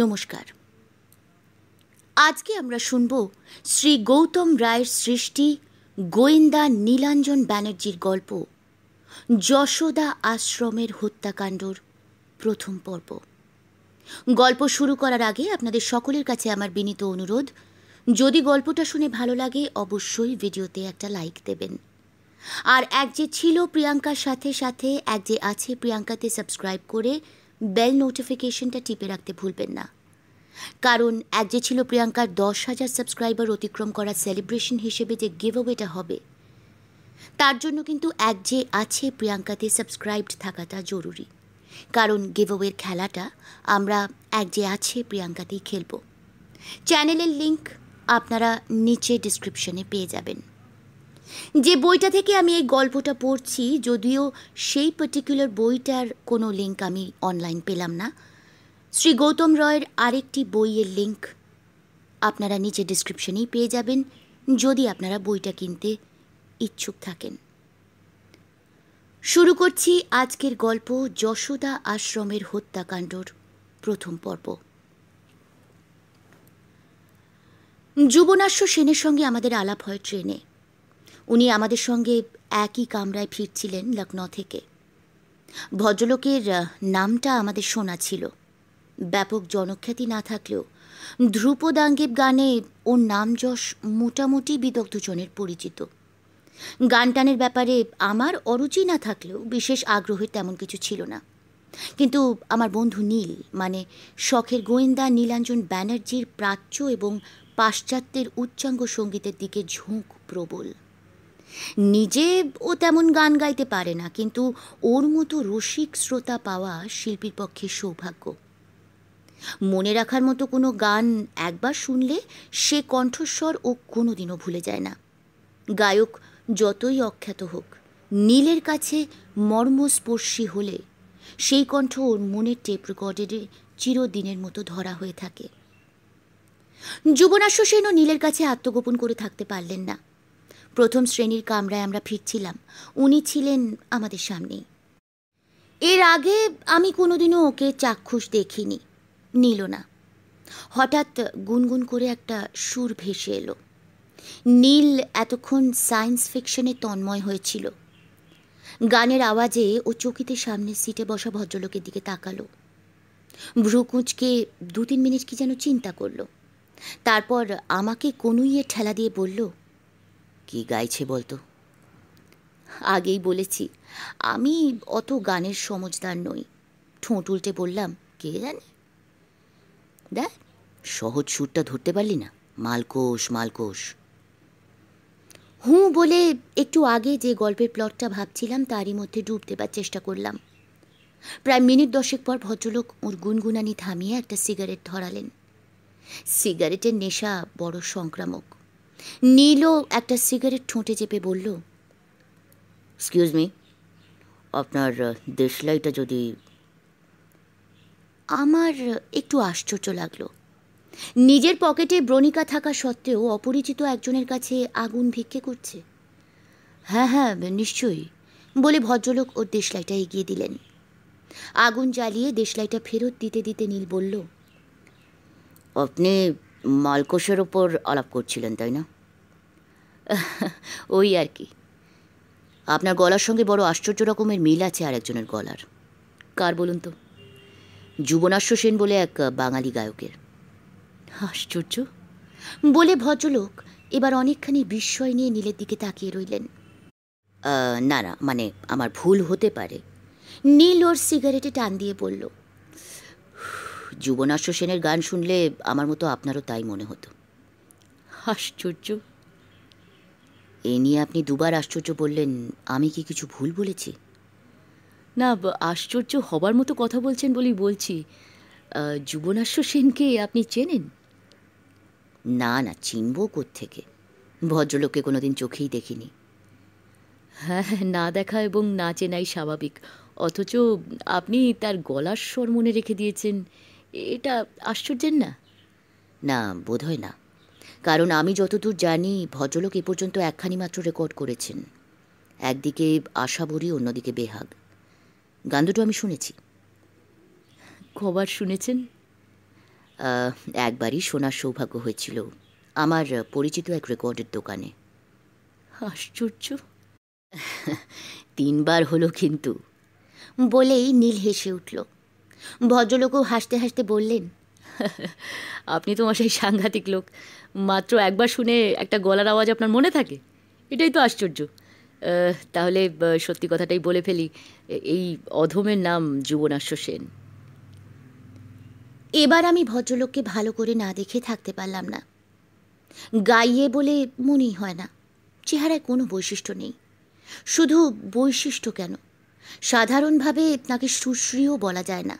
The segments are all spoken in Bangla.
নমস্কার আজকে আমরা শুনব শ্রী গৌতম রায়ের সৃষ্টি গোয়েন্দা নীলাঞ্জন ব্যানার্জির গল্প যশোদা আশ্রমের হত্যাকাণ্ডর প্রথম পর্ব গল্প শুরু করার আগে আপনাদের সকলের কাছে আমার বিনীত অনুরোধ যদি গল্পটা শুনে ভালো লাগে অবশ্যই ভিডিওতে একটা লাইক দেবেন আর এক যে ছিল প্রিয়াঙ্কার সাথে সাথে এক যে আছে প্রিয়াঙ্কাতে সাবস্ক্রাইব করে বেল নোটিফিকেশনটা টিপে রাখতে ভুলবেন না কারণ এক যে ছিল প্রিয়াঙ্কার দশ হাজার সাবস্ক্রাইবার অতিক্রম করা সেলিব্রেশন হিসেবে যে গিভ হবে তার জন্য কিন্তু এক যে আছে প্রিয়াঙ্কাতে সাবস্ক্রাইবড থাকাটা জরুরি কারণ গিভ খেলাটা আমরা এক যে আছে প্রিয়াঙ্কাতেই খেলব চ্যানেলের লিংক আপনারা নিচে ডিসক্রিপশনে পেয়ে যাবেন যে বইটা থেকে আমি এই গল্পটা পড়ছি যদিও সেই পার্টিকুলার বইটার কোনো লিঙ্ক আমি অনলাইন পেলাম না শ্রী গৌতম রয়ের আরেকটি বইয়ের লিঙ্ক আপনারা নিচে ডিসক্রিপশনেই পেয়ে যাবেন যদি আপনারা বইটা কিনতে ইচ্ছুক থাকেন শুরু করছি আজকের গল্প যশোদা আশ্রমের হত্যাকাণ্ডর প্রথম পর্ব যুবনাশ্য সেনের সঙ্গে আমাদের আলাপ হয় ট্রেনে উনি আমাদের সঙ্গে একই কামরায় ফিরছিলেন লখনৌ থেকে ভদ্রলোকের নামটা আমাদের শোনা ছিল ব্যাপক জনখ্যাতি না থাকলেও ধ্রুপদাঙ্গিব গানে ওর নাম যশ মোটামুটি বিদগ্ধজনের পরিচিত গান টানের ব্যাপারে আমার অরুচি না থাকলেও বিশেষ আগ্রহের তেমন কিছু ছিল না কিন্তু আমার বন্ধু নীল মানে শখের গোয়েন্দা নীলাঞ্জন ব্যানার্জির প্রাচ্য এবং পাশ্চাত্যের উচ্চাঙ্গ সঙ্গীতের দিকে ঝোঁক প্রবল নিজে ও তেমন গান গাইতে পারে না কিন্তু ওর মতো রসিক শ্রোতা পাওয়া শিল্পীর পক্ষে সৌভাগ্য মনে রাখার মতো কোনো গান একবার শুনলে সে কণ্ঠস্বর ও কোনোদিনও ভুলে যায় না গায়ক যতই অখ্যাত হোক নীলের কাছে মর্মস্পর্শী হলে সেই কণ্ঠ ওর মনের টেপ রেকর্ডেডে চিরদিনের মতো ধরা হয়ে থাকে যুবনাশ্ব সেনও নীলের কাছে আত্মগোপন করে থাকতে পারলেন না প্রথম শ্রেণীর কামরায় আমরা ফিরছিলাম উনি ছিলেন আমাদের সামনেই এর আগে আমি কোনোদিনও ওকে চাক্ষুষ দেখিনি নিল না হঠাৎ গুনগুন করে একটা সুর ভেসে এলো নীল এতক্ষণ সায়েন্স ফিকশনে তন্ময় হয়েছিল গানের আওয়াজে ও চকিতে সামনে সিটে বসা ভদ্রলোকের দিকে তাকালো ভ্রুকুঁচকে দু তিন মিনিট কি যেন চিন্তা করলো তারপর আমাকে কনুইয়ে ঠেলা দিয়ে বলল কি গাইছে বলতো আগেই বলেছি আমি অত গানের সমজদার নই ঠোঁট উল্টে বললাম কে জানে দেখ সহজ সুরটা ধরতে পারলি না মালকোষ মালকোষ হুঁ বলে একটু আগে যে গল্পের প্লটটা ভাবছিলাম তারই মধ্যে ডুব দেবার চেষ্টা করলাম প্রায় মিনিট দশেক পর ভদ্রলোক ওর গুনগুনানি থামিয়ে একটা সিগারেট ধরালেন সিগারেটের নেশা বড় সংক্রামক নীলও একটা সিগারেট ঠোঁটে চেপে বলল এক্সকিউজ মি আপনার দেশলাইটা যদি আমার একটু আশ্চর্য লাগলো নিজের পকেটে ব্রণিকা থাকা সত্ত্বেও অপরিচিত একজনের কাছে আগুন ভিক্ষে করছে হ্যাঁ হ্যাঁ নিশ্চয়ই বলে ভদ্রলোক ওর দেশলাইটা এগিয়ে দিলেন আগুন জ্বালিয়ে দেশলাইটা ফেরত দিতে দিতে নীল বলল আপনি মালকোষের ওপর আলাপ করছিলেন তাই না ওই আর কি আপনার গলার সঙ্গে বড় আশ্চর্য রকমের মিল আছে আরেকজনের গলার কার বলুন তো যুবনাশ্য সেন বলে এক বাঙালি গায়কের আশ্চর্য বলে ভদ্রলোক এবার অনেকখানি বিস্ময় নিয়ে নীলের দিকে তাকিয়ে রইলেন না না মানে আমার ভুল হতে পারে নীল ওর সিগারেটে টান দিয়ে বলল যুবনাশ্য সেনের গান শুনলে আমার মতো আপনারও তাই মনে হতো আশ্চর্য এ নিয়ে আপনি দুবার আশ্চর্য বললেন আমি কি কিছু ভুল বলেছি না আশ্চর্য হবার মতো কথা বলছেন বলেই বলছি যুবনাশ্য সেনকে আপনি চেনেন না না চিনব থেকে ভদ্রলোককে কোনোদিন চোখেই দেখিনি হ্যাঁ, হ্যাঁ না দেখা এবং না চেনাই স্বাভাবিক অথচ আপনি তার গলার স্বর মনে রেখে দিয়েছেন এটা আশ্চর্যের না না বোধ হয় না কারণ আমি যতদূর জানি ভদ্রলোক এ পর্যন্ত একখানি মাত্র রেকর্ড করেছেন একদিকে আশাবরি অন্যদিকে বেহাগ গান দুটো আমি শুনেছি কবার শুনেছেন একবারই শোনার সৌভাগ্য হয়েছিল আমার পরিচিত এক রেকর্ডের দোকানে আশ্চর্য তিনবার হলো কিন্তু বলেই নীল হেসে উঠল ভদ্রলোকও হাসতে হাসতে বললেন আপনি তো সেই সাংঘাতিক লোক মাত্র একবার শুনে একটা গলার আওয়াজ আপনার মনে থাকে এটাই তো আশ্চর্য তাহলে সত্যি কথাটাই বলে ফেলি এই অধমের নাম যুবনাশ্ব সেন এবার আমি ভদ্রলোককে ভালো করে না দেখে থাকতে পারলাম না গাইয়ে বলে মনেই হয় না চেহারায় কোনো বৈশিষ্ট্য নেই শুধু বৈশিষ্ট্য কেন সাধারণভাবে তাকে সুশ্রীও বলা যায় না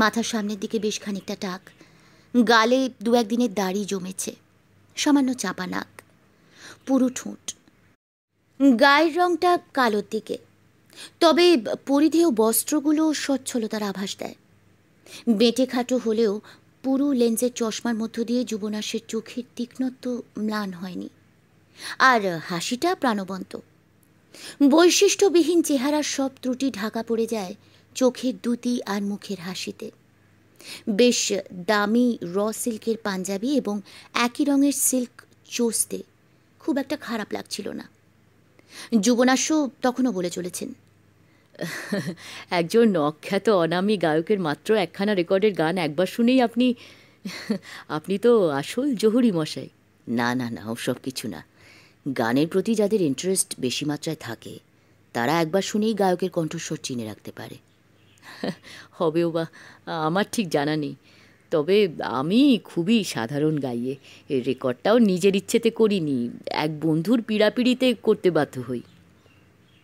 মাথার সামনের দিকে বেশ খানিকটা টাক গালে দু একদিনের দাড়ি জমেছে সামান্য চাপা নাক পুরো ঠোঁট গায়ের রংটা কালোর দিকে তবে পরিধেয় বস্ত্রগুলো স্বচ্ছলতার আভাস দেয় বেঁটে খাটো হলেও পুরু লেন্সের চশমার মধ্য দিয়ে যুবনাশের চোখের তীক্ষ্ণত্ব ম্লান হয়নি আর হাসিটা প্রাণবন্ত বৈশিষ্ট্যবিহীন চেহারার সব ত্রুটি ঢাকা পড়ে যায় চোখের দুতি আর মুখের হাসিতে বেশ দামি র সিল্কের পাঞ্জাবি এবং একই রঙের সিল্ক চোষতে খুব একটা খারাপ লাগছিল না যুবনাশ্য তখনও বলে চলেছেন একজন অখ্যাত অনামী গায়কের মাত্র একখানা রেকর্ডের গান একবার শুনেই আপনি আপনি তো আসল জহুরি মশাই না না না ওসব কিছু না গানের প্রতি যাদের ইন্টারেস্ট বেশি মাত্রায় থাকে তারা একবার শুনেই গায়কের কণ্ঠস্বর চিনে রাখতে পারে হবেও বা আমার ঠিক জানা নেই তবে আমি খুবই সাধারণ গাইয়ে রেকর্ডটাও নিজের ইচ্ছেতে করিনি এক বন্ধুর পীড়াপিড়িতে করতে বাধ্য হই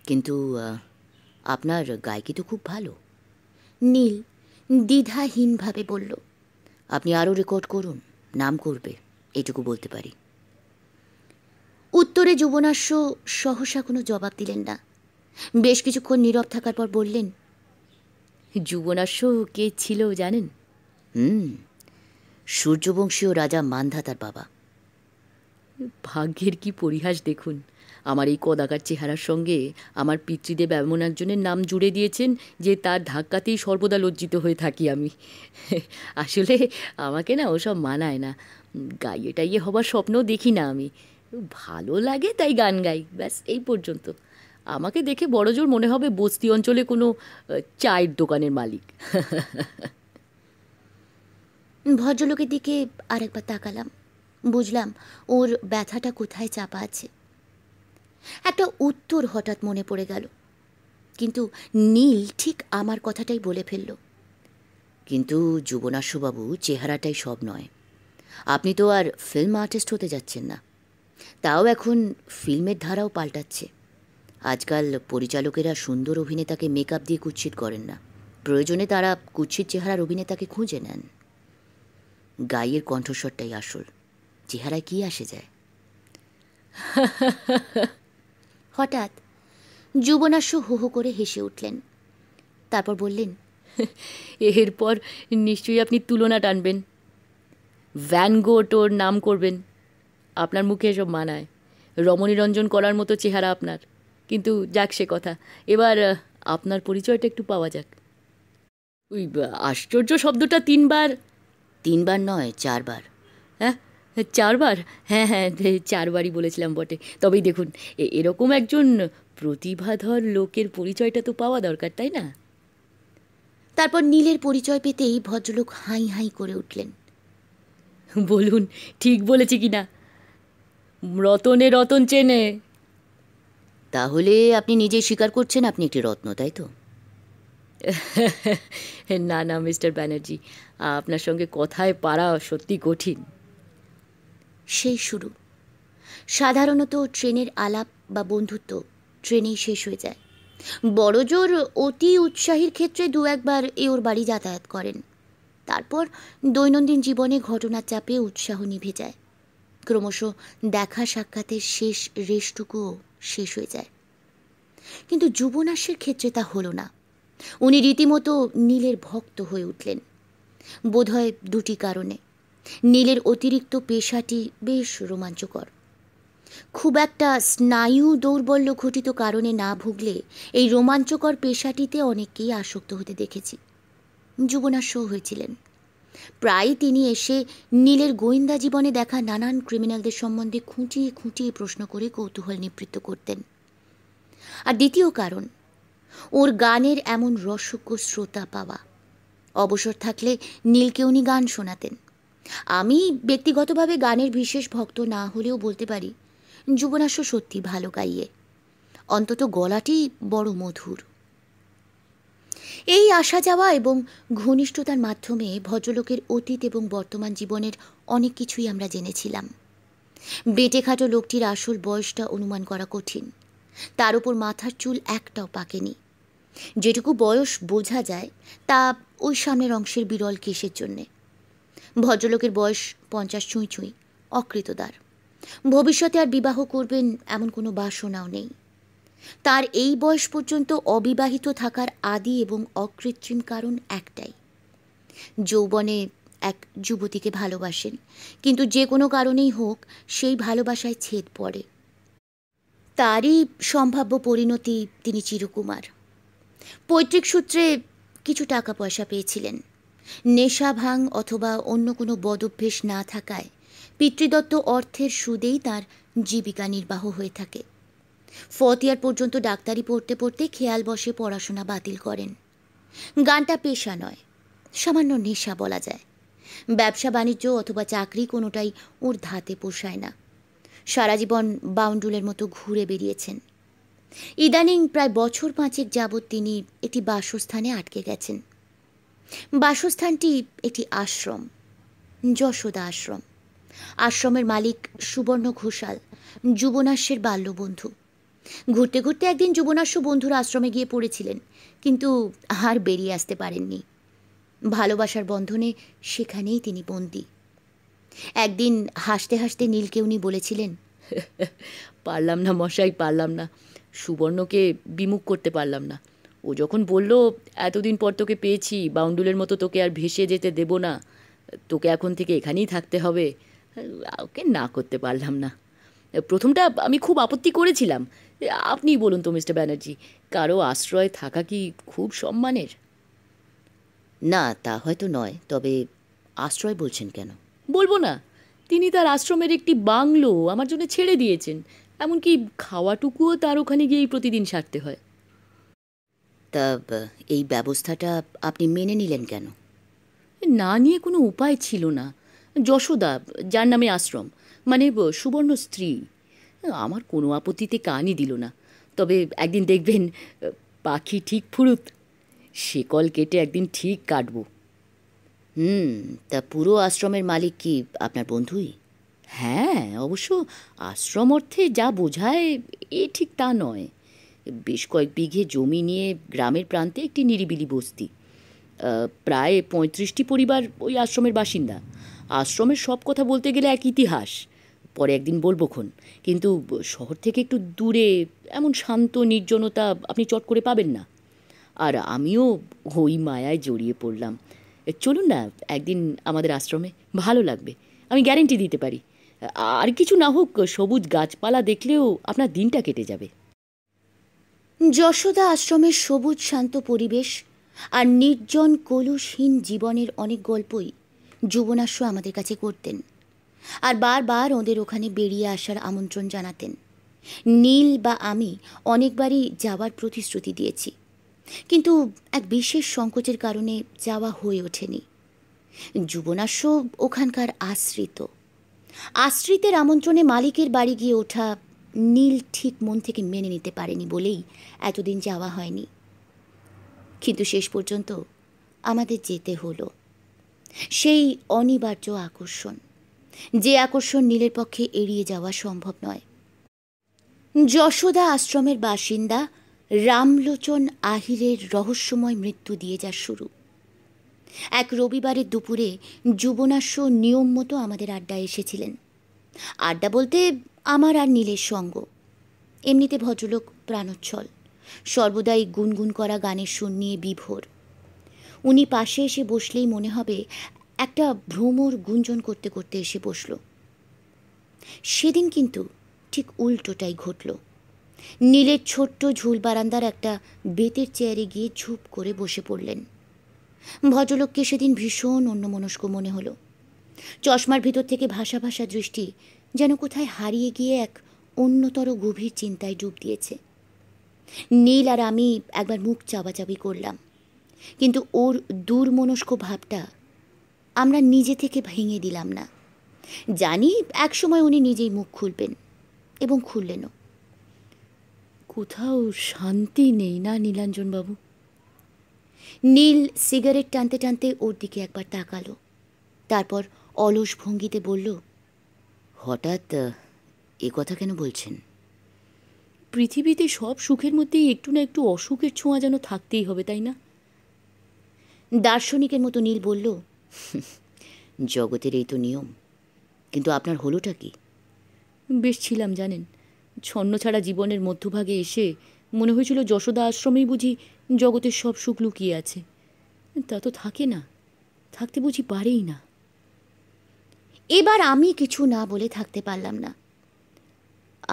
কিন্তু আপনার গায়কি তো খুব ভালো নীল দ্বিধাহীনভাবে বলল আপনি আরও রেকর্ড করুন নাম করবে এটুকু বলতে পারি উত্তরে যুবনাশ্য সহসা কোনো জবাব দিলেন না বেশ কিছুক্ষণ নীরব থাকার পর বললেন যুবনাশ্য কে ছিল জানেন হুম সূর্যবংশীয় রাজা মান্ধাতার বাবা ভাগ্যের কি পরিহাস দেখুন আমার এই কদাকার চেহারার সঙ্গে আমার পিতৃদেব এমন একজনের নাম জুড়ে দিয়েছেন যে তার ধাক্কাতেই সর্বদা লজ্জিত হয়ে থাকি আমি আসলে আমাকে না ওসব মানায় না গাইয়ে টাইয়ে হবার স্বপ্নও দেখি না আমি ভালো লাগে তাই গান গাই ব্যাস এই পর্যন্ত আমাকে দেখে বড়জোর মনে হবে বস্তি অঞ্চলে কোনো চায়ের দোকানের মালিক ভদ্রলোকের দিকে আরেকবার তাকালাম বুঝলাম ওর ব্যথাটা কোথায় চাপা আছে একটা উত্তর হঠাৎ মনে পড়ে গেল কিন্তু নীল ঠিক আমার কথাটাই বলে ফেলল কিন্তু যুবনাশুবাবু চেহারাটাই সব নয় আপনি তো আর ফিল্ম আর্টিস্ট হতে যাচ্ছেন না তাও এখন ফিল্মের ধারাও পাল্টাচ্ছে আজকাল পরিচালকেরা সুন্দর অভিনেতাকে মেকআপ দিয়ে কুচ্ছিত করেন না প্রয়োজনে তারা কুচ্ছিত চেহারার অভিনেতাকে খুঁজে নেন গায়ের কণ্ঠস্বরটাই আসল চেহারায় কি আসে যায় হঠাৎ যুবনাশ্য হো হো করে হেসে উঠলেন তারপর বললেন এরপর নিশ্চয়ই আপনি তুলনা টানবেন ভ্যানগোটোর নাম করবেন আপনার মুখে এসব মানায় রমণীরঞ্জন করার মতো চেহারা আপনার কিন্তু যাক সে কথা এবার আপনার পরিচয়টা একটু পাওয়া যাক ওই আশ্চর্য শব্দটা তিনবার তিনবার নয় চারবার হ্যাঁ চারবার হ্যাঁ হ্যাঁ, হ্যাঁ চারবারই বলেছিলাম বটে তবেই দেখুন এরকম একজন প্রতিভাধর লোকের পরিচয়টা তো পাওয়া দরকার তাই না তারপর নীলের পরিচয় পেতেই ভদ্রলোক হাই হাই করে উঠলেন বলুন ঠিক বলেছি কি না রতনে রতন চেনে তাহলে আপনি নিজেই স্বীকার করছেন আপনি একটি রত্ন তাই তো না না মিস্টার ব্যানার্জি আপনার সঙ্গে কথায় পারা সত্যি কঠিন সেই শুরু সাধারণত ট্রেনের আলাপ বা বন্ধুত্ব ট্রেনেই শেষ হয়ে যায় বড়জোর অতি উৎসাহীর ক্ষেত্রে দু একবার এ ওর বাড়ি যাতায়াত করেন তারপর দৈনন্দিন জীবনে ঘটনার চাপে উৎসাহ নিভে যায় ক্রমশ দেখা সাক্ষাতের শেষ রেশটুকুও শেষ হয়ে যায় কিন্তু যুবনাশের ক্ষেত্রে তা হলো না উনি রীতিমতো নীলের ভক্ত হয়ে উঠলেন বোধহয় দুটি কারণে নীলের অতিরিক্ত পেশাটি বেশ রোমাঞ্চকর খুব একটা স্নায়ু দৌর্বল্য ঘটিত কারণে না ভুগলে এই রোমাঞ্চকর পেশাটিতে অনেককেই আসক্ত হতে দেখেছি যুবনাশও হয়েছিলেন প্রায়ই তিনি এসে নীলের গোয়েন্দা জীবনে দেখা নানান ক্রিমিনালদের সম্বন্ধে খুঁটিয়ে খুঁটিয়ে প্রশ্ন করে কৌতূহল নিবৃত্ত করতেন আর দ্বিতীয় কারণ ওর গানের এমন রসজ্ঞ শ্রোতা পাওয়া অবসর থাকলে নীলকে উনি গান শোনাতেন আমি ব্যক্তিগতভাবে গানের বিশেষ ভক্ত না হলেও বলতে পারি যুবনাশ্য সত্যি ভালো গাইয়ে অন্তত গলাটি বড় মধুর এই আসা যাওয়া এবং ঘনিষ্ঠতার মাধ্যমে ভদ্রলোকের অতীত এবং বর্তমান জীবনের অনেক কিছুই আমরা জেনেছিলাম খাটো লোকটির আসল বয়সটা অনুমান করা কঠিন তার উপর মাথার চুল একটাও পাকেনি যেটুকু বয়স বোঝা যায় তা ওই সামনের অংশের বিরল কেসের জন্যে ভদ্রলোকের বয়স পঞ্চাশ ছুঁই ছুঁই অকৃতদার ভবিষ্যতে আর বিবাহ করবেন এমন কোনো বাসনাও নেই তার এই বয়স পর্যন্ত অবিবাহিত থাকার আদি এবং অকৃত্রিম কারণ একটাই যৌবনে এক যুবতীকে ভালোবাসেন কিন্তু যে কোনো কারণেই হোক সেই ভালোবাসায় ছেদ পড়ে তারই সম্ভাব্য পরিণতি তিনি চিরকুমার পৈতৃক সূত্রে কিছু টাকা পয়সা পেয়েছিলেন নেশা ভাং অথবা অন্য কোনো বদভ্যেস না থাকায় পিতৃদত্ত অর্থের সুদেই তার জীবিকা নির্বাহ হয়ে থাকে ফোর্থ ইয়ার পর্যন্ত ডাক্তারি পড়তে পড়তে খেয়াল বসে পড়াশোনা বাতিল করেন গানটা পেশা নয় সামান্য নেশা বলা যায় ব্যবসা বাণিজ্য অথবা চাকরি কোনোটাই ওর ধাতে পোষায় না সারা জীবন বাউন্ডুলের মতো ঘুরে বেরিয়েছেন ইদানিং প্রায় বছর পাঁচেক যাবৎ তিনি একটি বাসস্থানে আটকে গেছেন বাসস্থানটি একটি আশ্রম যশোদা আশ্রম আশ্রমের মালিক সুবর্ণ ঘোষাল যুবনাশ্যের বাল্যবন্ধু ঘুরতে ঘুরতে একদিন যুবনাশ্য বন্ধুর আশ্রমে গিয়ে পড়েছিলেন কিন্তু আর বেরিয়ে আসতে পারেননি ভালোবাসার বন্ধনে সেখানেই তিনি বন্দী একদিন হাসতে হাসতে নীলকে উনি বলেছিলেন পারলাম না মশাই পারলাম না সুবর্ণকে বিমুখ করতে পারলাম না ও যখন বলল এতদিন পর তোকে পেয়েছি বাউন্ডুলের মতো তোকে আর ভেসে যেতে দেব না তোকে এখন থেকে এখানেই থাকতে হবে ওকে না করতে পারলাম না প্রথমটা আমি খুব আপত্তি করেছিলাম আপনি বলুন তো মিস্টার ব্যানার্জি কারো আশ্রয় থাকা কি খুব সম্মানের না তা হয়তো নয় তবে আশ্রয় বলছেন কেন বলবো না তিনি তার আশ্রমের একটি বাংলো আমার জন্য ছেড়ে দিয়েছেন এমনকি খাওয়াটুকুও তার ওখানে গিয়েই প্রতিদিন সারতে হয় তা এই ব্যবস্থাটা আপনি মেনে নিলেন কেন না নিয়ে কোনো উপায় ছিল না যশোদা যার নামে আশ্রম মানে সুবর্ণ স্ত্রী আমার কোনো আপত্তিতে কানই দিল না তবে একদিন দেখবেন পাখি ঠিক ফুরুত শেকল কেটে একদিন ঠিক কাটব হুম তা পুরো আশ্রমের মালিক কি আপনার বন্ধুই হ্যাঁ অবশ্য আশ্রম অর্থে যা বোঝায় এ ঠিক তা নয় বেশ কয়েক বিঘে জমি নিয়ে গ্রামের প্রান্তে একটি নিরিবিলি বস্তি প্রায় পঁয়ত্রিশটি পরিবার ওই আশ্রমের বাসিন্দা আশ্রমের সব কথা বলতে গেলে এক ইতিহাস পরে একদিন বলবো খুন কিন্তু শহর থেকে একটু দূরে এমন শান্ত নির্জনতা আপনি চট করে পাবেন না আর আমিও ওই মায়ায় জড়িয়ে পড়লাম চলুন না একদিন আমাদের আশ্রমে ভালো লাগবে আমি গ্যারেন্টি দিতে পারি আর কিছু না হোক সবুজ গাছপালা দেখলেও আপনার দিনটা কেটে যাবে যশোদা আশ্রমের সবুজ শান্ত পরিবেশ আর নির্জন কলুষহীন জীবনের অনেক গল্পই যুবনাশ্য আমাদের কাছে করতেন আর বারবার ওদের ওখানে বেরিয়ে আসার আমন্ত্রণ জানাতেন নীল বা আমি অনেকবারই যাওয়ার প্রতিশ্রুতি দিয়েছি কিন্তু এক বিশেষ সংকোচের কারণে যাওয়া হয়ে ওঠেনি যুবনাশ্য ওখানকার আশ্রিত আশ্রিতের আমন্ত্রণে মালিকের বাড়ি গিয়ে ওঠা নীল ঠিক মন থেকে মেনে নিতে পারেনি বলেই এতদিন যাওয়া হয়নি কিন্তু শেষ পর্যন্ত আমাদের যেতে হলো সেই অনিবার্য আকর্ষণ যে আকর্ষণ নীলের পক্ষে এড়িয়ে যাওয়া সম্ভব নয় যশোদা আশ্রমের বাসিন্দা রামলোচন আহিরের রহস্যময় মৃত্যু দিয়ে যা শুরু এক রবিবারের দুপুরে যুবনাশ্য নিয়ম মতো আমাদের আড্ডায় এসেছিলেন আড্ডা বলতে আমার আর নীলের সঙ্গ এমনিতে ভদ্রলোক প্রাণোচ্ছল সর্বদাই গুনগুন করা গানের সুর নিয়ে বিভোর উনি পাশে এসে বসলেই মনে হবে একটা ভ্রমর গুঞ্জন করতে করতে এসে বসল সেদিন কিন্তু ঠিক উল্টোটাই ঘটল নীলের ছোট্ট ঝুল বারান্দার একটা বেতের চেয়ারে গিয়ে ঝুপ করে বসে পড়লেন ভদ্রলোককে সেদিন ভীষণ অন্যমনস্ক মনে হলো চশমার ভিতর থেকে ভাষা ভাষা দৃষ্টি যেন কোথায় হারিয়ে গিয়ে এক অন্যতর গভীর চিন্তায় ডুব দিয়েছে নীল আর আমি একবার মুখ চাবাচাবি করলাম কিন্তু ওর দুর্মনস্ক ভাবটা আমরা নিজে থেকে ভেঙে দিলাম না জানি একসময় উনি নিজেই মুখ খুলবেন এবং খুললেনও কোথাও শান্তি নেই না নীলাঞ্জনবাবু নীল সিগারেট টানতে টানতে ওর দিকে একবার তাকালো তারপর অলস ভঙ্গিতে বলল হঠাৎ এ কথা কেন বলছেন পৃথিবীতে সব সুখের মধ্যেই একটু না একটু অসুখের ছোঁয়া যেন থাকতেই হবে তাই না দার্শনিকের মতো নীল বলল জগতের এই তো নিয়ম কিন্তু আপনার হলোটা কি বেশ ছিলাম জানেন ছন্ন ছাড়া জীবনের মধ্যভাগে এসে মনে হয়েছিল যশোদা আশ্রমেই বুঝি জগতের সব সুখ লুকিয়ে আছে তা তো থাকে না থাকতে বুঝি পারেই না এবার আমি কিছু না বলে থাকতে পারলাম না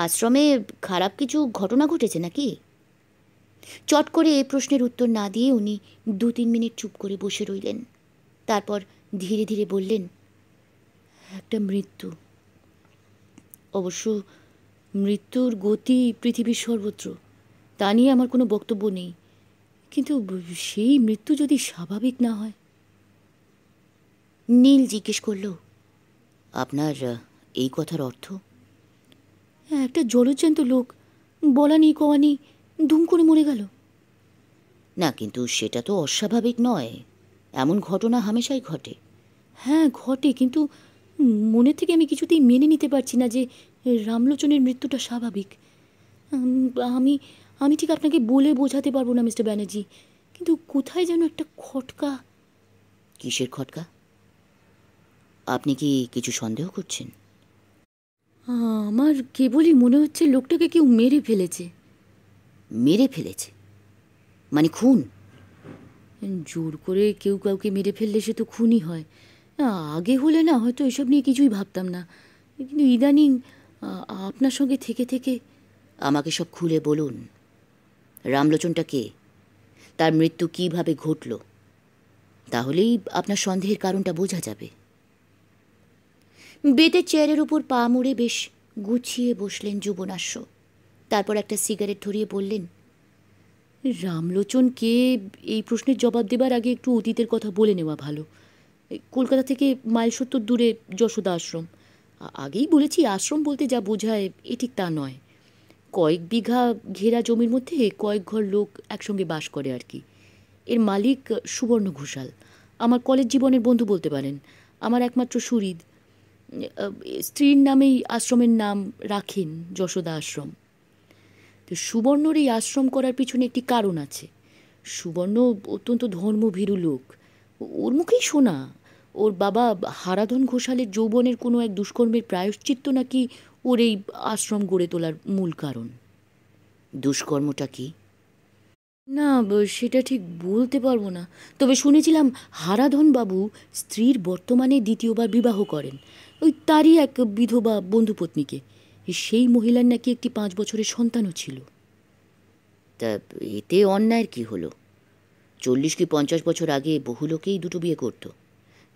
আশ্রমে খারাপ কিছু ঘটনা ঘটেছে নাকি চট করে এ প্রশ্নের উত্তর না দিয়ে উনি দু তিন মিনিট চুপ করে বসে রইলেন তারপর ধীরে ধীরে বললেন একটা মৃত্যু অবশ্য মৃত্যুর গতি পৃথিবীর সর্বত্র তা নিয়ে আমার কোনো বক্তব্য নেই কিন্তু সেই মৃত্যু যদি স্বাভাবিক না হয় নীল জিজ্ঞেস করল আপনার এই কথার অর্থ হ্যাঁ, একটা জলজ্যান্ত লোক বলা নেই কওয়া নেই দুম করে মরে গেল না কিন্তু সেটা তো অস্বাভাবিক নয় এমন ঘটনা হামেশাই ঘটে হ্যাঁ ঘটে কিন্তু মনে থেকে আমি কিছুতেই মেনে নিতে পারছি না যে রামলোচনের মৃত্যুটা স্বাভাবিক আমি আমি ঠিক আপনাকে বলে বোঝাতে পারবো না মিস্টার ব্যানার্জি কিন্তু কোথায় যেন একটা খটকা কিসের খটকা আপনি কি কিছু সন্দেহ করছেন আমার কেবলই মনে হচ্ছে লোকটাকে কেউ মেরে ফেলেছে মেরে ফেলেছে মানে খুন জোর করে কেউ কাউকে মেরে ফেললে সে তো খুনই হয় আগে হলে না হয়তো এসব নিয়ে কিছুই ভাবতাম না কিন্তু ইদানিং আপনার সঙ্গে থেকে থেকে আমাকে সব খুলে বলুন রামলোচনটা কে তার মৃত্যু কিভাবে ঘটল তাহলেই আপনার সন্দেহের কারণটা বোঝা যাবে বেতের চেয়ারের উপর পা মুড়ে বেশ গুছিয়ে বসলেন যুবনাশ্য তারপর একটা সিগারেট ধরিয়ে বললেন রামলোচনকে এই প্রশ্নের জবাব দেবার আগে একটু অতীতের কথা বলে নেওয়া ভালো কলকাতা থেকে মাইল সত্তর দূরে যশোদা আশ্রম আগেই বলেছি আশ্রম বলতে যা বোঝায় এ ঠিক তা নয় কয়েক বিঘা ঘেরা জমির মধ্যে কয়েক ঘর লোক একসঙ্গে বাস করে আর কি এর মালিক সুবর্ণ ঘোষাল আমার কলেজ জীবনের বন্ধু বলতে পারেন আমার একমাত্র সুরিদ স্ত্রীর নামেই আশ্রমের নাম রাখেন যশোদা আশ্রম তো সুবর্ণর এই আশ্রম করার পিছনে একটি কারণ আছে সুবর্ণ অত্যন্ত ধর্মভীরু লোক ওর মুখেই শোনা ওর বাবা হারাধন ঘোষালের যৌবনের কোনো এক দুষ্কর্মের প্রায়শ্চিত্ত নাকি ওর এই আশ্রম গড়ে তোলার মূল কারণ দুষ্কর্মটা কি না সেটা ঠিক বলতে পারবো না তবে শুনেছিলাম হারাধন বাবু স্ত্রীর বর্তমানে দ্বিতীয়বার বিবাহ করেন ওই তারই এক বিধবা বন্ধুপত্নীকে সেই মহিলার নাকি একটি পাঁচ বছরের সন্তানও ছিল তা এতে অন্যায়ের কি হলো চল্লিশ কি পঞ্চাশ বছর আগে বহু লোকেই দুটো বিয়ে করত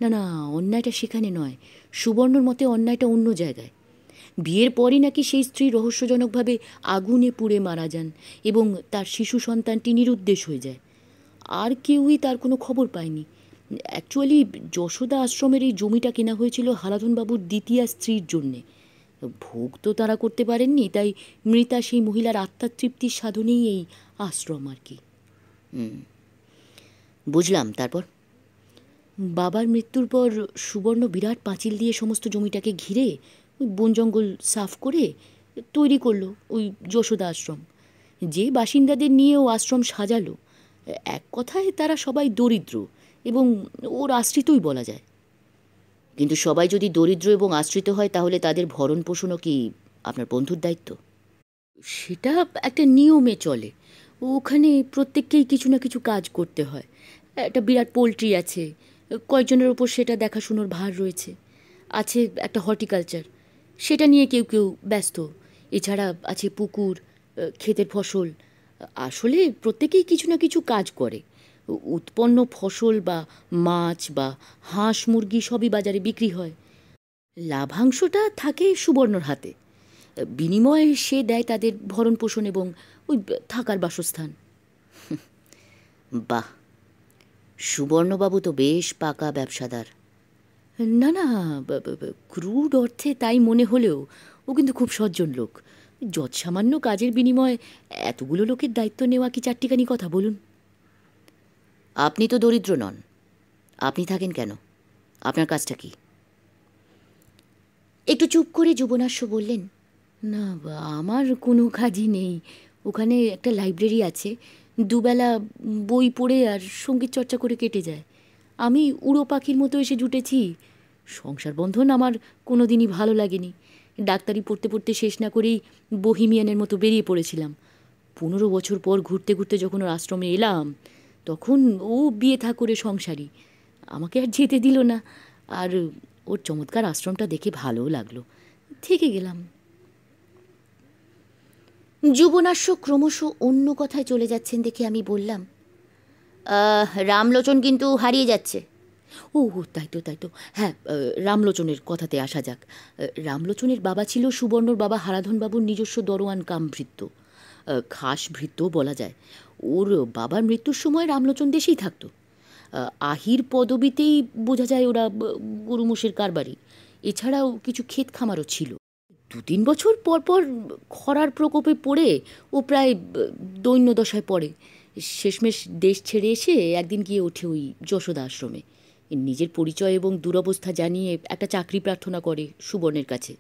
না না অন্যায়টা সেখানে নয় সুবর্ণর মতে অন্যায়টা অন্য জায়গায় বিয়ের পরই নাকি সেই স্ত্রী রহস্যজনকভাবে আগুনে পুড়ে মারা যান এবং তার শিশু সন্তানটি নিরুদ্দেশ হয়ে যায় আর কেউই তার কোনো খবর পায়নি অ্যাকচুয়ালি যশোদা আশ্রমের এই জমিটা কেনা হয়েছিল হারাধনবাবুর দ্বিতীয় স্ত্রীর জন্যে ভোগ তো তারা করতে পারেননি তাই মৃতা সেই মহিলার আত্মার তৃপ্তির সাধনেই এই আশ্রম আর কি বুঝলাম তারপর বাবার মৃত্যুর পর সুবর্ণ বিরাট পাঁচিল দিয়ে সমস্ত জমিটাকে ঘিরে বন জঙ্গল সাফ করে তৈরি করলো ওই যশোদা আশ্রম যে বাসিন্দাদের নিয়ে ও আশ্রম সাজালো এক কথায় তারা সবাই দরিদ্র এবং ওর আশ্রিতই বলা যায় কিন্তু সবাই যদি দরিদ্র এবং আশ্রিত হয় তাহলে তাদের ভরণ পোষণও কি আপনার বন্ধুর দায়িত্ব সেটা একটা নিয়মে চলে ওখানে প্রত্যেককেই কিছু না কিছু কাজ করতে হয় একটা বিরাট পোলট্রি আছে কয়েকজনের ওপর সেটা দেখাশুনোর ভার রয়েছে আছে একটা হর্টিকালচার সেটা নিয়ে কেউ কেউ ব্যস্ত এছাড়া আছে পুকুর ক্ষেতের ফসল আসলে প্রত্যেকেই কিছু না কিছু কাজ করে উৎপন্ন ফসল বা মাছ বা হাঁস মুরগি সবই বাজারে বিক্রি হয় লাভাংশটা থাকে সুবর্ণর হাতে বিনিময়ে সে দেয় তাদের ভরণ পোষণ এবং ওই থাকার বাসস্থান বাহ সুবর্ণবাবু তো বেশ পাকা ব্যবসাদার না না ক্রুড অর্থে তাই মনে হলেও ও কিন্তু খুব সজ্জন লোক যৎসামান্য কাজের বিনিময়ে এতগুলো লোকের দায়িত্ব নেওয়া কি চারটিখানি কথা বলুন আপনি তো দরিদ্র নন আপনি থাকেন কেন আপনার কাজটা কি একটু চুপ করে যুবনাশ্য বললেন না আমার কোনো কাজই নেই ওখানে একটা লাইব্রেরি আছে দুবেলা বই পড়ে আর সঙ্গীত চর্চা করে কেটে যায় আমি উড়ো পাখির মতো এসে জুটেছি সংসার বন্ধন আমার কোনো দিনই ভালো লাগেনি ডাক্তারি পড়তে পড়তে শেষ না করেই বহিমিয়ানের মতো বেরিয়ে পড়েছিলাম পনেরো বছর পর ঘুরতে ঘুরতে যখন ওর আশ্রমে এলাম তখন ও বিয়ে থা সংসারী আমাকে আর যেতে দিল না আর ওর চমৎকার আশ্রমটা দেখে ভালোও লাগলো থেকে গেলাম যুবনাশ্য ক্রমশ অন্য কথায় চলে যাচ্ছেন দেখে আমি বললাম রামলোচন কিন্তু হারিয়ে যাচ্ছে ও তাই তো তাই তো হ্যাঁ রামলোচনের কথাতে আসা যাক রামলোচনের বাবা ছিল সুবর্ণর বাবা হারাধনবাবুর নিজস্ব দরোয়ান কাম ভৃত্য খাস ভৃত্য বলা যায় ওর বাবার মৃত্যুর সময় রামলোচন দেশেই থাকতো আহির পদবিতেই বোঝা যায় ওরা গরুমোষের কারবারি এছাড়াও কিছু ক্ষেত খামারও ছিল দু তিন বছর পরপর খরার প্রকোপে পড়ে ও প্রায় দৈন্য দশায় পড়ে শেষমেশ দেশ ছেড়ে এসে একদিন গিয়ে ওঠে ওই যশোদা আশ্রমে নিজের পরিচয় এবং দুরবস্থা জানিয়ে একটা চাকরি প্রার্থনা করে সুবর্ণের কাছে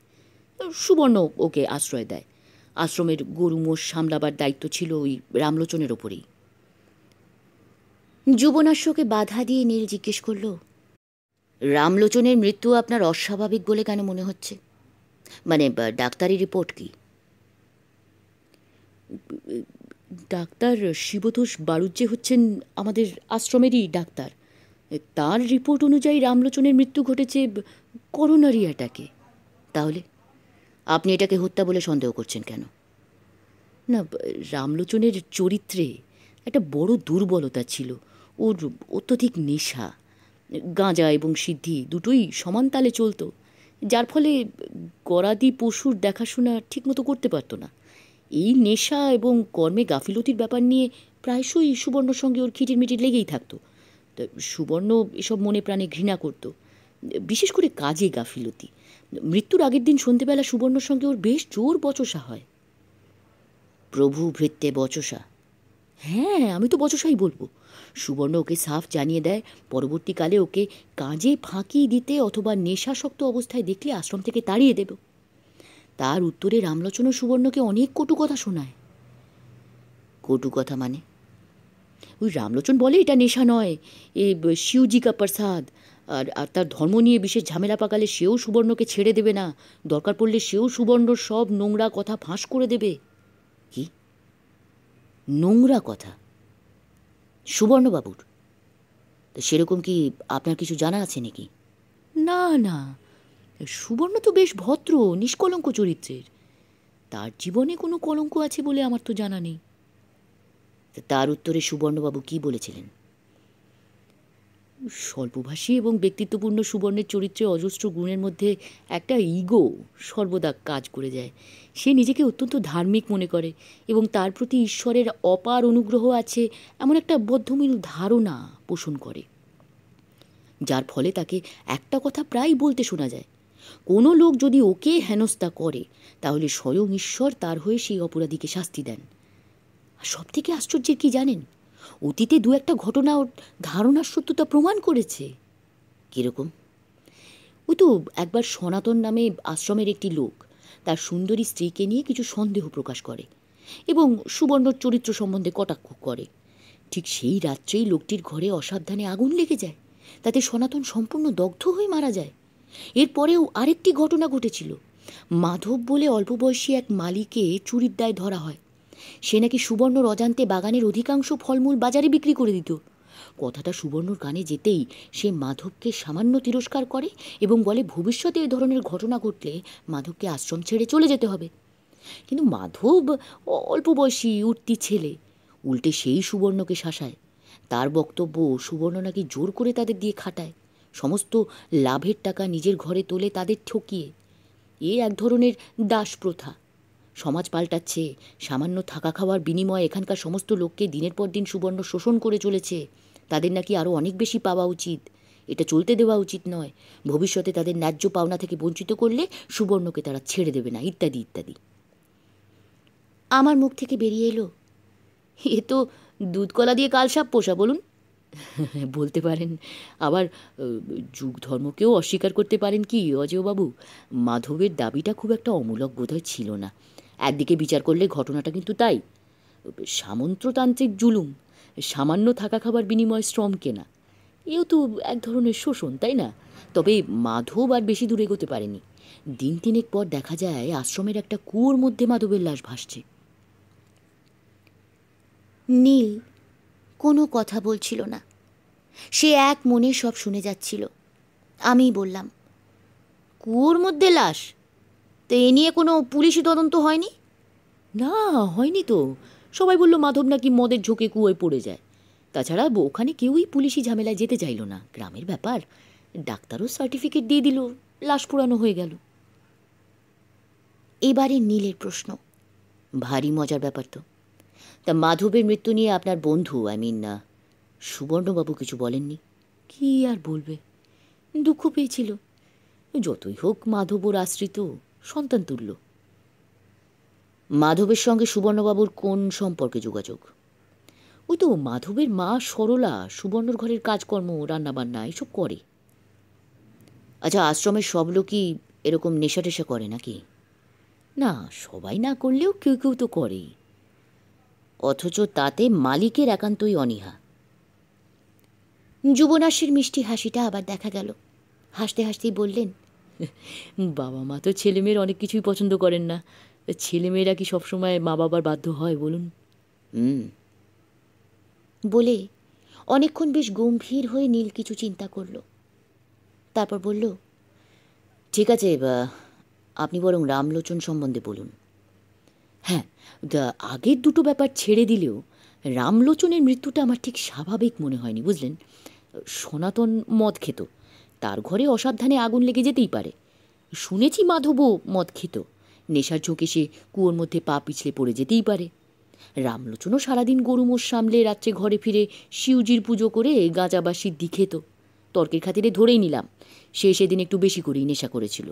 সুবর্ণ ওকে আশ্রয় দেয় আশ্রমের গরু মোষ সামলাবার দায়িত্ব ছিল ওই রামলোচনের ওপরেই যুবনাশ্যকে বাধা দিয়ে নীল জিজ্ঞেস করল রামলোচনের মৃত্যু আপনার অস্বাভাবিক বলে কেন মনে হচ্ছে মানে ডাক্তারি রিপোর্ট কি ডাক্তার শিবতোষ বাড়ুজ্জে হচ্ছেন আমাদের আশ্রমেরই ডাক্তার তার রিপোর্ট অনুযায়ী রামলোচনের মৃত্যু ঘটেছে করোনারি অ্যাটাকে তাহলে আপনি এটাকে হত্যা বলে সন্দেহ করছেন কেন না রামলোচনের চরিত্রে একটা বড় দুর্বলতা ছিল ওর অত্যধিক নেশা গাঁজা এবং সিদ্ধি দুটোই সমানতালে চলতো যার ফলে গরাদি পশুর দেখাশোনা ঠিকমতো করতে পারতো না এই নেশা এবং কর্মে গাফিলতির ব্যাপার নিয়ে প্রায়শই সুবর্ণর সঙ্গে ওর খিটির মিটির লেগেই থাকতো সুবর্ণ এসব মনে প্রাণে ঘৃণা করত বিশেষ করে কাজে গাফিলতি মৃত্যুর আগের দিন সন্ধেবেলা সুবর্ণর সঙ্গে ওর বেশ জোর বচসা হয় প্রভু ভৃত্যে বচসা হ্যাঁ আমি তো বচসাই বলবো সুবর্ণ ওকে সাফ জানিয়ে দেয় পরবর্তীকালে ওকে কাজে ফাঁকি দিতে অথবা নেশাসক্ত অবস্থায় দেখলে আশ্রম থেকে তাড়িয়ে দেব তার উত্তরে ও সুবর্ণকে অনেক কটু কথা শোনায় কটু কথা মানে ওই রামলোচন বলে এটা নেশা নয় এ শিউজিকা প্রসাদ আর আর তার ধর্ম নিয়ে বিশেষ ঝামেলা পাকালে সেও সুবর্ণকে ছেড়ে দেবে না দরকার পড়লে সেও সুবর্ণর সব নোংরা কথা ফাঁস করে দেবে কি নোংরা কথা সুবর্ণবাবুর তো সেরকম কি আপনার কিছু জানা আছে নাকি না না সুবর্ণ তো বেশ ভদ্র নিষ্কলঙ্ক চরিত্রের তার জীবনে কোনো কলঙ্ক আছে বলে আমার তো জানা নেই তার উত্তরে সুবর্ণবাবু কি বলেছিলেন স্বল্পভাষী এবং ব্যক্তিত্বপূর্ণ সুবর্ণের চরিত্রে অজস্র গুণের মধ্যে একটা ইগো সর্বদা কাজ করে যায় সে নিজেকে অত্যন্ত ধার্মিক মনে করে এবং তার প্রতি ঈশ্বরের অপার অনুগ্রহ আছে এমন একটা বদ্ধমূল ধারণা পোষণ করে যার ফলে তাকে একটা কথা প্রায় বলতে শোনা যায় কোনো লোক যদি ওকে হেনস্থা করে তাহলে স্বয়ং ঈশ্বর তার হয়ে সেই অপরাধীকে শাস্তি দেন সব থেকে আশ্চর্যের কি জানেন অতীতে দু একটা ঘটনা ওর ধারণার সত্যতা প্রমাণ করেছে কীরকম ওই তো একবার সনাতন নামে আশ্রমের একটি লোক তার সুন্দরী স্ত্রীকে নিয়ে কিছু সন্দেহ প্রকাশ করে এবং সুবর্ণর চরিত্র সম্বন্ধে কটাক্ষ করে ঠিক সেই রাত্রেই লোকটির ঘরে অসাবধানে আগুন লেগে যায় তাতে সনাতন সম্পূর্ণ দগ্ধ হয়ে মারা যায় এরপরেও আরেকটি ঘটনা ঘটেছিল মাধব বলে অল্প বয়সী এক মালিকে চুরির দায় ধরা হয় সে নাকি সুবর্ণর অজান্তে বাগানের অধিকাংশ ফলমূল বাজারে বিক্রি করে দিত কথাটা সুবর্ণর কানে যেতেই সে মাধবকে সামান্য তিরস্কার করে এবং বলে ভবিষ্যতে এ ধরনের ঘটনা ঘটলে মাধবকে আশ্রম ছেড়ে চলে যেতে হবে কিন্তু মাধব অল্প বয়সী উঠতি ছেলে উল্টে সেই সুবর্ণকে শাসায় তার বক্তব্য সুবর্ণ নাকি জোর করে তাদের দিয়ে খাটায় সমস্ত লাভের টাকা নিজের ঘরে তোলে তাদের ঠকিয়ে এ এক ধরনের দাস প্রথা সমাজ পাল্টাচ্ছে সামান্য থাকা খাওয়ার বিনিময়ে এখানকার সমস্ত লোককে দিনের পর দিন সুবর্ণ শোষণ করে চলেছে তাদের নাকি আরও অনেক বেশি পাওয়া উচিত এটা চলতে দেওয়া উচিত নয় ভবিষ্যতে তাদের ন্যায্য পাওনা থেকে বঞ্চিত করলে সুবর্ণকে তারা ছেড়ে দেবে না ইত্যাদি ইত্যাদি আমার মুখ থেকে বেরিয়ে এলো এ তো দুধকলা দিয়ে কাল সাপ পোষা বলুন বলতে পারেন আবার যুগ ধর্মকেও অস্বীকার করতে পারেন কি অজয়বাবু মাধবের দাবিটা খুব একটা অমূলক বোধহয় ছিল না একদিকে বিচার করলে ঘটনাটা কিন্তু তাই সামন্ত্রতান্ত্রিক জুলুম সামান্য থাকা খাবার বিনিময় শ্রম কেনা এও তো এক ধরনের শোষণ তাই না তবে মাধব আর বেশি দূরে এগোতে পারেনি দিন তিনেক পর দেখা যায় আশ্রমের একটা কুয়োর মধ্যে মাধবের লাশ ভাসছে নীল কোনো কথা বলছিল না সে এক মনে সব শুনে যাচ্ছিল আমি বললাম কুয়োর মধ্যে লাশ তো এ নিয়ে কোনো পুলিশি তদন্ত হয়নি না হয়নি তো সবাই বলল মাধব নাকি মদের ঝোঁকে কুয়োয় পড়ে যায় তাছাড়া ওখানে কেউই পুলিশি ঝামেলায় যেতে চাইল না গ্রামের ব্যাপার ডাক্তারও সার্টিফিকেট দিয়ে দিল লাশ পোড়ানো হয়ে গেল এবারে নীলের প্রশ্ন ভারী মজার ব্যাপার তো তা মাধবের মৃত্যু নিয়ে আপনার বন্ধু আই মিন না সুবর্ণবাবু কিছু বলেননি কি আর বলবে দুঃখ পেয়েছিল যতই হোক মাধব ওর আশ্রিত সন্তান তুল্য মাধবের সঙ্গে সুবর্ণবাবুর কোন সম্পর্কে যোগাযোগ ওই তো মাধবের মা সরলা সুবর্ণর ঘরের কাজকর্ম রান্নাবান্না এসব করে আচ্ছা আশ্রমের সব লোকই এরকম নেশা টেশা করে নাকি না সবাই না করলেও কেউ কেউ তো করেই অথচ তাতে মালিকের একান্তই অনীহা যুবনাশীর মিষ্টি হাসিটা আবার দেখা গেল হাসতে হাসতেই বললেন বাবা মা তো ছেলেমেয়ের অনেক কিছুই পছন্দ করেন না ছেলেমেয়েরা কি সবসময় মা বাবার বাধ্য হয় বলুন বলে অনেকক্ষণ বেশ গম্ভীর হয়ে নীল কিছু চিন্তা করল তারপর বলল ঠিক আছে আপনি বরং রামলোচন সম্বন্ধে বলুন হ্যাঁ আগের দুটো ব্যাপার ছেড়ে দিলেও রামলোচনের মৃত্যুটা আমার ঠিক স্বাভাবিক মনে হয়নি বুঝলেন সনাতন মদ খেত তার ঘরে অসাবধানে আগুন লেগে যেতেই পারে শুনেছি মাধবও মদ খেত নেশার ঝোঁকে সে কুয়োর মধ্যে পা পিছলে পড়ে যেতেই পারে রামলোচনও সারাদিন গরু মোষ সামলে রাত্রে ঘরে ফিরে শিউজির পুজো করে গাঁজাবাসীর বা খেত তর্কের খাতিরে ধরেই নিলাম সে সেদিন একটু বেশি করেই নেশা করেছিল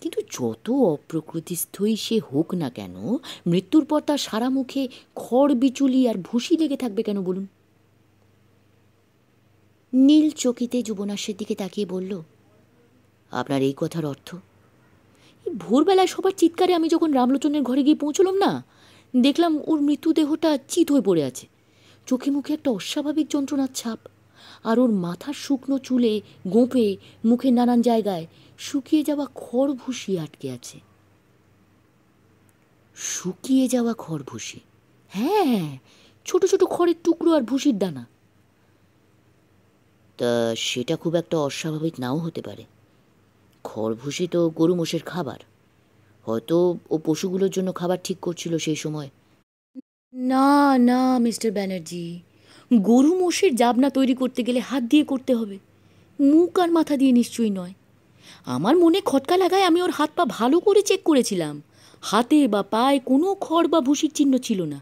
কিন্তু যত অপ্রকৃতিস্থই সে হোক না কেন মৃত্যুর পর তার সারা মুখে খড় বিচুলি আর ভুসি লেগে থাকবে কেন বলুন নীল চকিতে যুবনাশের দিকে তাকিয়ে বলল আপনার এই কথার অর্থ ভোরবেলায় সবার চিৎকারে আমি যখন রামলোচনের ঘরে গিয়ে পৌঁছলাম না দেখলাম ওর মৃতদেহটা চিত হয়ে পড়ে আছে চোখে মুখে একটা অস্বাভাবিক যন্ত্রণার ছাপ আর ওর মাথার শুকনো চুলে গোঁপে মুখে নানান জায়গায় শুকিয়ে যাওয়া খড় ভুসি আটকে আছে শুকিয়ে যাওয়া খড় ভুসি হ্যাঁ ছোট ছোট খড়ের টুকরো আর ভুসির দানা তা সেটা খুব একটা অস্বাভাবিক নাও হতে পারে খড়ভুষি তো গরু মোষের খাবার হয়তো ও পশুগুলোর জন্য খাবার ঠিক করছিল সেই সময় না না মিস্টার ব্যানার্জি গরু মোষের জাবনা তৈরি করতে গেলে হাত দিয়ে করতে হবে মুখ আর মাথা দিয়ে নিশ্চয়ই নয় আমার মনে খটকা লাগায় আমি ওর হাত পা ভালো করে চেক করেছিলাম হাতে বা পায়ে কোনো খড় বা ভুসির চিহ্ন ছিল না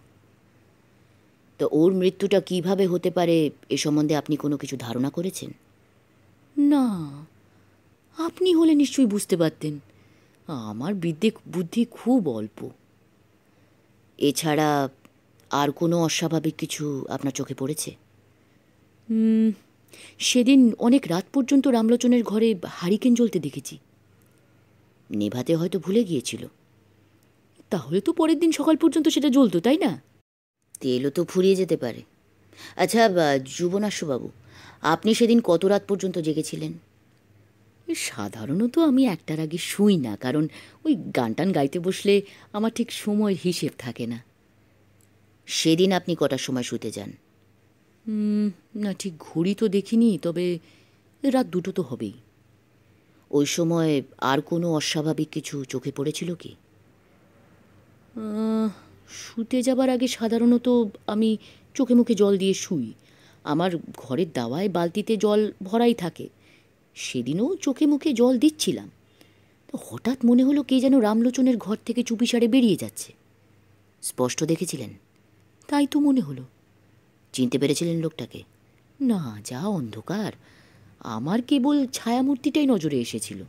তো ওর মৃত্যুটা কিভাবে হতে পারে এ সম্বন্ধে আপনি কোনো কিছু ধারণা করেছেন না আপনি হলে নিশ্চয়ই বুঝতে পারতেন আমার বিদ্যে বুদ্ধি খুব অল্প এছাড়া আর কোনো অস্বাভাবিক কিছু আপনার চোখে পড়েছে সেদিন অনেক রাত পর্যন্ত রামলোচনের ঘরে হারিকেন জ্বলতে দেখেছি নেভাতে হয়তো ভুলে গিয়েছিল তাহলে তো পরের দিন সকাল পর্যন্ত সেটা জ্বলতো তাই না তেলও তো ফুরিয়ে যেতে পারে আচ্ছা যুবনাশুবাবু আপনি সেদিন কত রাত পর্যন্ত জেগেছিলেন সাধারণত আমি একটার আগে শুই না কারণ ওই গান টান গাইতে বসলে আমার ঠিক সময়ের হিসেব থাকে না সেদিন আপনি কটার সময় শুতে যান না ঠিক ঘড়ি তো দেখিনি তবে রাত দুটো তো হবেই ওই সময় আর কোনো অস্বাভাবিক কিছু চোখে পড়েছিল কি শুতে যাবার আগে সাধারণত আমি চোখে মুখে জল দিয়ে শুই আমার ঘরের দাওয়ায় বালতিতে জল ভরাই থাকে সেদিনও চোখে মুখে জল দিচ্ছিলাম তো হঠাৎ মনে হলো কে যেন রামলোচনের ঘর থেকে চুপিসারে বেরিয়ে যাচ্ছে স্পষ্ট দেখেছিলেন তাই তো মনে হলো চিনতে পেরেছিলেন লোকটাকে না যা অন্ধকার আমার কেবল ছায়ামূর্তিটাই নজরে এসেছিল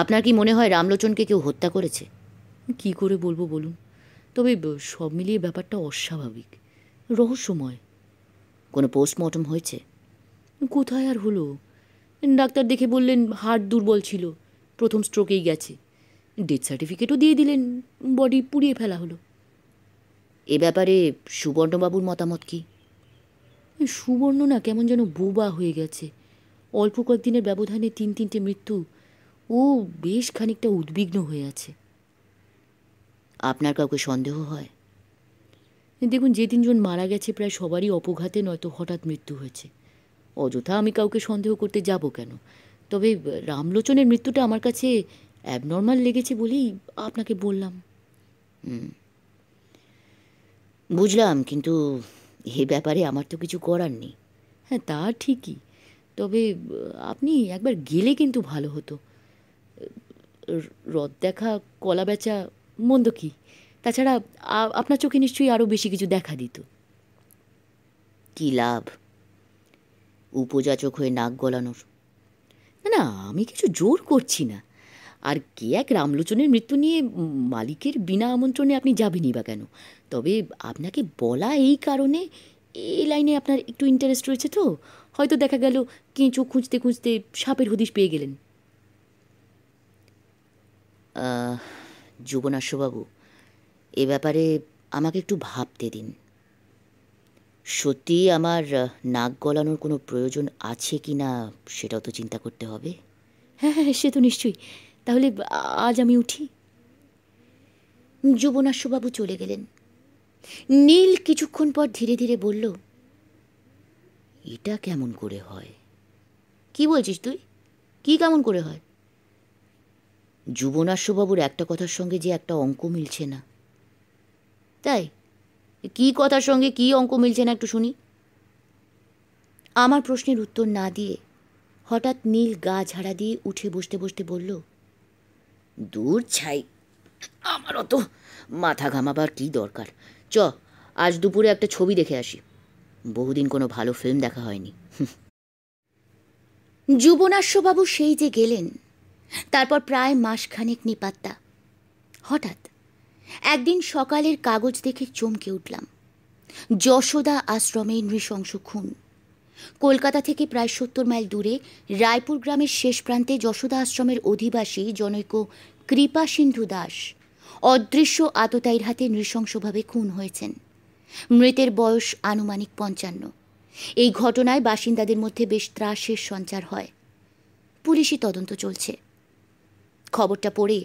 আপনার কি মনে হয় রামলোচনকে কেউ হত্যা করেছে কি করে বলবো বলুন তবে সব মিলিয়ে ব্যাপারটা অস্বাভাবিক রহস্যময় কোনো পোস্টমর্টম হয়েছে কোথায় আর হলো ডাক্তার দেখে বললেন হার্ট দুর্বল ছিল প্রথম স্ট্রোকেই গেছে ডেথ সার্টিফিকেটও দিয়ে দিলেন বডি পুড়িয়ে ফেলা হলো এ ব্যাপারে সুবর্ণবাবুর মতামত কি সুবর্ণ না কেমন যেন বোবা হয়ে গেছে অল্প কয়েকদিনের ব্যবধানে তিন তিনটে মৃত্যু ও বেশ খানিকটা উদ্বিগ্ন হয়ে আছে আপনার কাউকে সন্দেহ হয় দেখুন যে তিনজন মারা গেছে প্রায় সবারই অপঘাতে নয়তো হঠাৎ মৃত্যু হয়েছে অযথা আমি কাউকে সন্দেহ করতে যাব কেন তবে রামলোচনের মৃত্যুটা আমার কাছে অ্যাবনর্মাল লেগেছে বলেই আপনাকে বললাম বুঝলাম কিন্তু এ ব্যাপারে আমার তো কিছু করার নেই হ্যাঁ তা ঠিকই তবে আপনি একবার গেলে কিন্তু ভালো হতো রদ দেখা কলা বেচা মন্দ কি তাছাড়া আপনার চোখে নিশ্চয়ই আরও বেশি কিছু দেখা দিত কি লাভ উপযাচক হয়ে নাক গলানোর না আমি কিছু জোর করছি না আর কে এক রামলোচনের মৃত্যু নিয়ে মালিকের বিনা আমন্ত্রণে আপনি যাবেনই বা কেন তবে আপনাকে বলা এই কারণে এই লাইনে আপনার একটু ইন্টারেস্ট রয়েছে তো হয়তো দেখা গেল কেঁচো খুঁজতে খুঁজতে সাপের হদিশ পেয়ে গেলেন যুবনাশ্যবাবু এ ব্যাপারে আমাকে একটু ভাবতে দিন সত্যি আমার নাক গলানোর কোনো প্রয়োজন আছে কি না সেটাও তো চিন্তা করতে হবে হ্যাঁ হ্যাঁ, হ্যাঁ সে তো নিশ্চয়ই তাহলে আজ আমি উঠি যুবনাশ্যবাবু চলে গেলেন নীল কিছুক্ষণ পর ধীরে ধীরে বলল এটা কেমন করে হয় কি বলছিস তুই কি কেমন করে হয় যুবনাশ্যবাবুর একটা কথার সঙ্গে যে একটা অঙ্ক মিলছে না তাই কি কথার সঙ্গে কি অঙ্ক মিলছে না একটু শুনি আমার প্রশ্নের উত্তর না দিয়ে হঠাৎ নীল গা ঝাড়া দিয়ে উঠে বসতে বসতে বলল দূর ছাই আমার অত মাথা ঘামাবার কি দরকার চ আজ দুপুরে একটা ছবি দেখে আসি বহুদিন কোনো ভালো ফিল্ম দেখা হয়নি যুবনাশ্যবাবু সেই যে গেলেন তারপর প্রায় মাসখানেক নিপাত্তা হঠাৎ একদিন সকালের কাগজ দেখে চমকে উঠলাম যশোদা আশ্রমে নৃশংস খুন কলকাতা থেকে প্রায় সত্তর মাইল দূরে রায়পুর গ্রামের শেষ প্রান্তে যশোদা আশ্রমের অধিবাসী জনৈক কৃপা সিন্ধু দাস অদৃশ্য আততায়ীর হাতে নৃশংসভাবে খুন হয়েছেন মৃতের বয়স আনুমানিক পঞ্চান্ন এই ঘটনায় বাসিন্দাদের মধ্যে বেশ ত্রাসের সঞ্চার হয় পুলিশি তদন্ত চলছে খবরটা পড়ে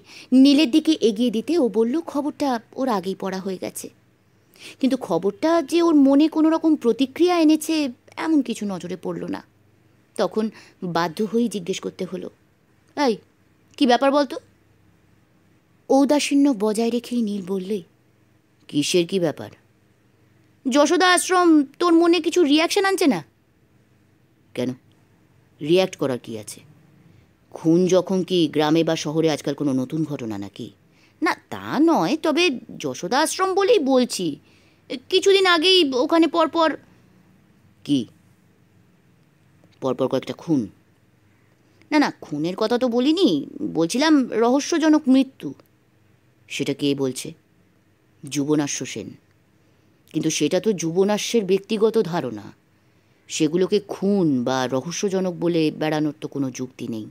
নীলের দিকে এগিয়ে দিতে ও বলল খবরটা ওর আগেই পড়া হয়ে গেছে কিন্তু খবরটা যে ওর মনে কোনো রকম প্রতিক্রিয়া এনেছে এমন কিছু নজরে পড়ল না তখন বাধ্য হয়েই জিজ্ঞেস করতে হলো এই কি ব্যাপার বলতো ঔদাসীন্য বজায় রেখেই নীল বললে কিসের কি ব্যাপার যশোদা আশ্রম তোর মনে কিছু রিয়াকশন আনছে না কেন রিয়াক্ট করার কি আছে খুন যখন কি গ্রামে বা শহরে আজকাল কোনো নতুন ঘটনা নাকি না তা নয় তবে যশোদা আশ্রম বলেই বলছি কিছুদিন আগেই ওখানে পরপর কি পরপর কয়েকটা খুন না না খুনের কথা তো বলিনি বলছিলাম রহস্যজনক মৃত্যু সেটা কে বলছে যুবনাশ্য সেন কিন্তু সেটা তো যুবনাশ্যের ব্যক্তিগত ধারণা সেগুলোকে খুন বা রহস্যজনক বলে বেড়ানোর তো কোনো যুক্তি নেই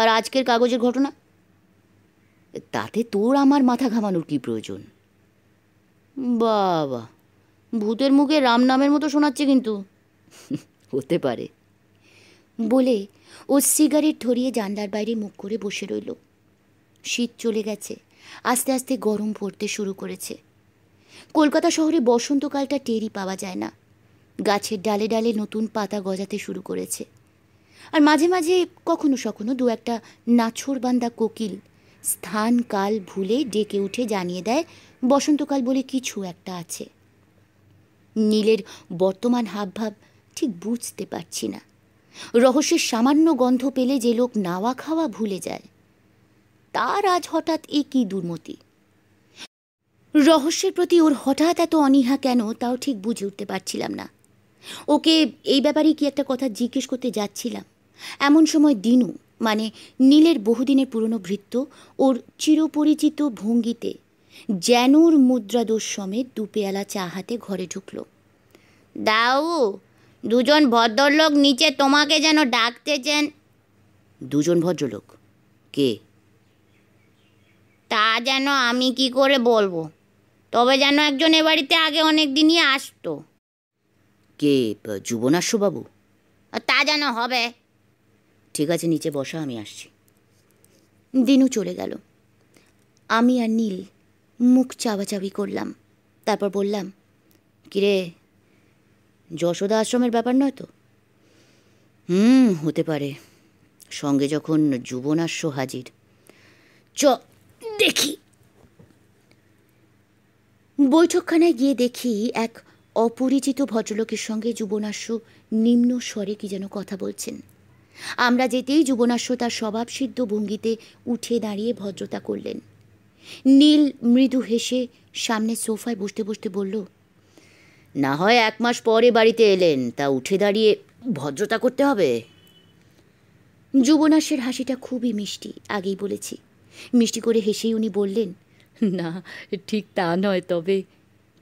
আর আজকের কাগজের ঘটনা তাতে তোর আমার মাথা ঘামানোর কি প্রয়োজন বাবা ভূতের মুখে রাম নামের মতো শোনাচ্ছে কিন্তু হতে পারে বলে ও সিগারেট ধরিয়ে জানলার বাইরে মুখ করে বসে রইল শীত চলে গেছে আস্তে আস্তে গরম পড়তে শুরু করেছে কলকাতা শহরে বসন্তকালটা টেরি পাওয়া যায় না গাছের ডালে ডালে নতুন পাতা গজাতে শুরু করেছে আর মাঝে মাঝে কখনো সখনো দু একটা নাছোড়বান্দা কোকিল স্থান কাল ভুলে ডেকে উঠে জানিয়ে দেয় বসন্তকাল বলে কিছু একটা আছে নীলের বর্তমান হাবভাব ঠিক বুঝতে পারছি না রহস্যের সামান্য গন্ধ পেলে যে লোক নাওয়া খাওয়া ভুলে যায় তার আজ হঠাৎ এ কী দুর্মতি রহস্যের প্রতি ওর হঠাৎ এত অনীহা কেন তাও ঠিক বুঝে উঠতে পারছিলাম না ওকে এই ব্যাপারে কি একটা কথা জিজ্ঞেস করতে যাচ্ছিলাম এমন সময় দিনু মানে নীলের বহুদিনের পুরনো ভৃত্য ওর চিরপরিচিত ভঙ্গিতে জ্যানুর মুদ্রাদোষ সমেত দুপেয়ালা চা হাতে ঘরে ঢুকল দাও দুজন ভদ্রলোক নিচে তোমাকে যেন ডাকতেছেন দুজন ভদ্রলোক কে তা যেন আমি কি করে বলবো তবে যেন একজন এ বাড়িতে আগে অনেক দিনই আসতো কে যুবনাশ্ববাবু তা যেন হবে ঠিক আছে নিচে বসা আমি আসছি দিনু চলে গেল আমি আর নীল মুখ চাবাচাবি করলাম তারপর বললাম কিরে যশোদা আশ্রমের ব্যাপার নয় তো হুম হতে পারে সঙ্গে যখন যুবনাশ্য হাজির চ দেখি বৈঠকখানায় গিয়ে দেখি এক অপরিচিত ভদ্রলোকের সঙ্গে যুবনাশ্য নিম্ন স্বরে কি যেন কথা বলছেন আমরা যেতেই যুবনাশ্র তার স্বভাবসিদ্ধ ভঙ্গিতে উঠে দাঁড়িয়ে ভদ্রতা করলেন নীল মৃদু হেসে সামনে সোফায় বসতে বসতে বলল না হয় এক মাস পরে বাড়িতে এলেন তা উঠে দাঁড়িয়ে ভদ্রতা করতে হবে যুবনাশের হাসিটা খুবই মিষ্টি আগেই বলেছি মিষ্টি করে হেসেই উনি বললেন না ঠিক তা নয় তবে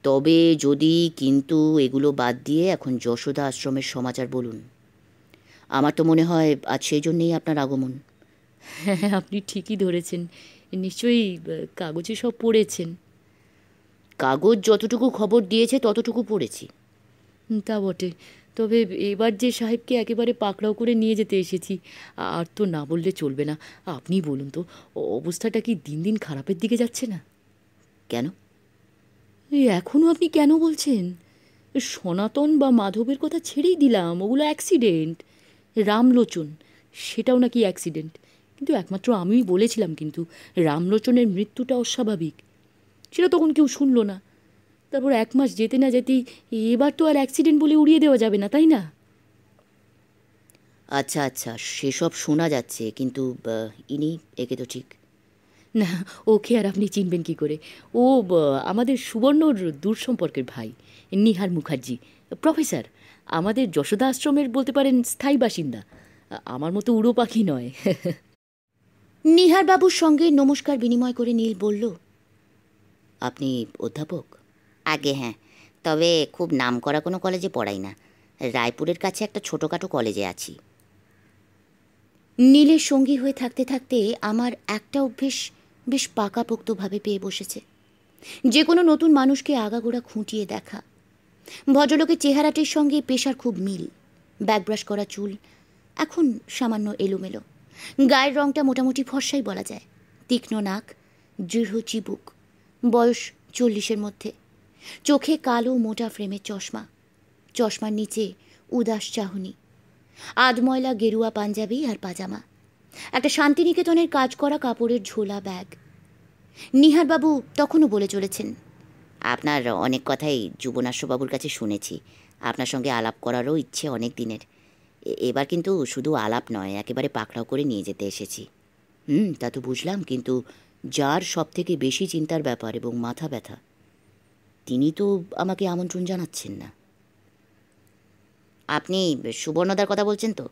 তবে যদি কিন্তু এগুলো বাদ দিয়ে এখন যশোদা আশ্রমের সমাচার বলুন আমার তো মনে হয় আজ সেই জন্যেই আপনার আগমন হ্যাঁ আপনি ঠিকই ধরেছেন নিশ্চয়ই কাগজে সব পড়েছেন কাগজ যতটুকু খবর দিয়েছে ততটুকু পড়েছি তা বটে তবে এবার যে সাহেবকে একেবারে পাকড়াও করে নিয়ে যেতে এসেছি আর তো না বললে চলবে না আপনি বলুন তো অবস্থাটা কি দিন দিন খারাপের দিকে যাচ্ছে না কেন এখনও আপনি কেন বলছেন সনাতন বা মাধবের কথা ছেড়েই দিলাম ওগুলো অ্যাক্সিডেন্ট রামলোচন সেটাও নাকি অ্যাক্সিডেন্ট কিন্তু একমাত্র আমিই বলেছিলাম কিন্তু রামলোচনের মৃত্যুটা অস্বাভাবিক সেটা তখন কেউ শুনল না তারপর এক মাস যেতে না যেতেই এবার তো আর অ্যাক্সিডেন্ট বলে উড়িয়ে দেওয়া যাবে না তাই না আচ্ছা আচ্ছা সেসব শোনা যাচ্ছে কিন্তু ইনি একে তো ঠিক না ওকে আর আপনি চিনবেন কি করে ও আমাদের সুবর্ণর দূর সম্পর্কের ভাই নিহার মুখার্জি প্রফেসর আমাদের যশোদা আশ্রমের বলতে পারেন স্থায়ী বাসিন্দা আমার মতো উড়ো পাখি নয় নিহারবাবুর সঙ্গে নমস্কার বিনিময় করে নীল বলল আপনি অধ্যাপক আগে হ্যাঁ তবে খুব নাম করা কোনো কলেজে পড়াই না রায়পুরের কাছে একটা ছোটোখাটো কলেজে আছি নীলের সঙ্গী হয়ে থাকতে থাকতে আমার একটা অভ্যেস বেশ পাকাপোক্তভাবে পেয়ে বসেছে যে কোনো নতুন মানুষকে আগাগোড়া খুঁটিয়ে দেখা ভদ্রলোকের চেহারাটির সঙ্গে পেশার খুব মিল ব্যাকব্রাশ করা চুল এখন সামান্য এলোমেলো গায়ের রঙটা মোটামুটি ফর্সাই বলা যায় তীক্ষ্ণ নাক দৃঢ় চিবুক বয়স চল্লিশের মধ্যে চোখে কালো মোটা ফ্রেমের চশমা চশমার নিচে উদাস চাহনি আধময়লা গেরুয়া পাঞ্জাবি আর পাজামা একটা শান্তিনিকেতনের কাজ করা কাপড়ের ঝোলা ব্যাগ নিহারবাবু তখনও বলে চলেছেন আপনার অনেক কথাই যুবনাশ্যবাবুর কাছে শুনেছি আপনার সঙ্গে আলাপ করারও ইচ্ছে অনেক দিনের এবার কিন্তু শুধু আলাপ নয় একেবারে পাকড়াও করে নিয়ে যেতে এসেছি হুম তা তো বুঝলাম কিন্তু যার সব থেকে বেশি চিন্তার ব্যাপার এবং মাথা ব্যথা তিনি তো আমাকে আমন্ত্রণ জানাচ্ছেন না আপনি সুবর্ণদার কথা বলছেন তো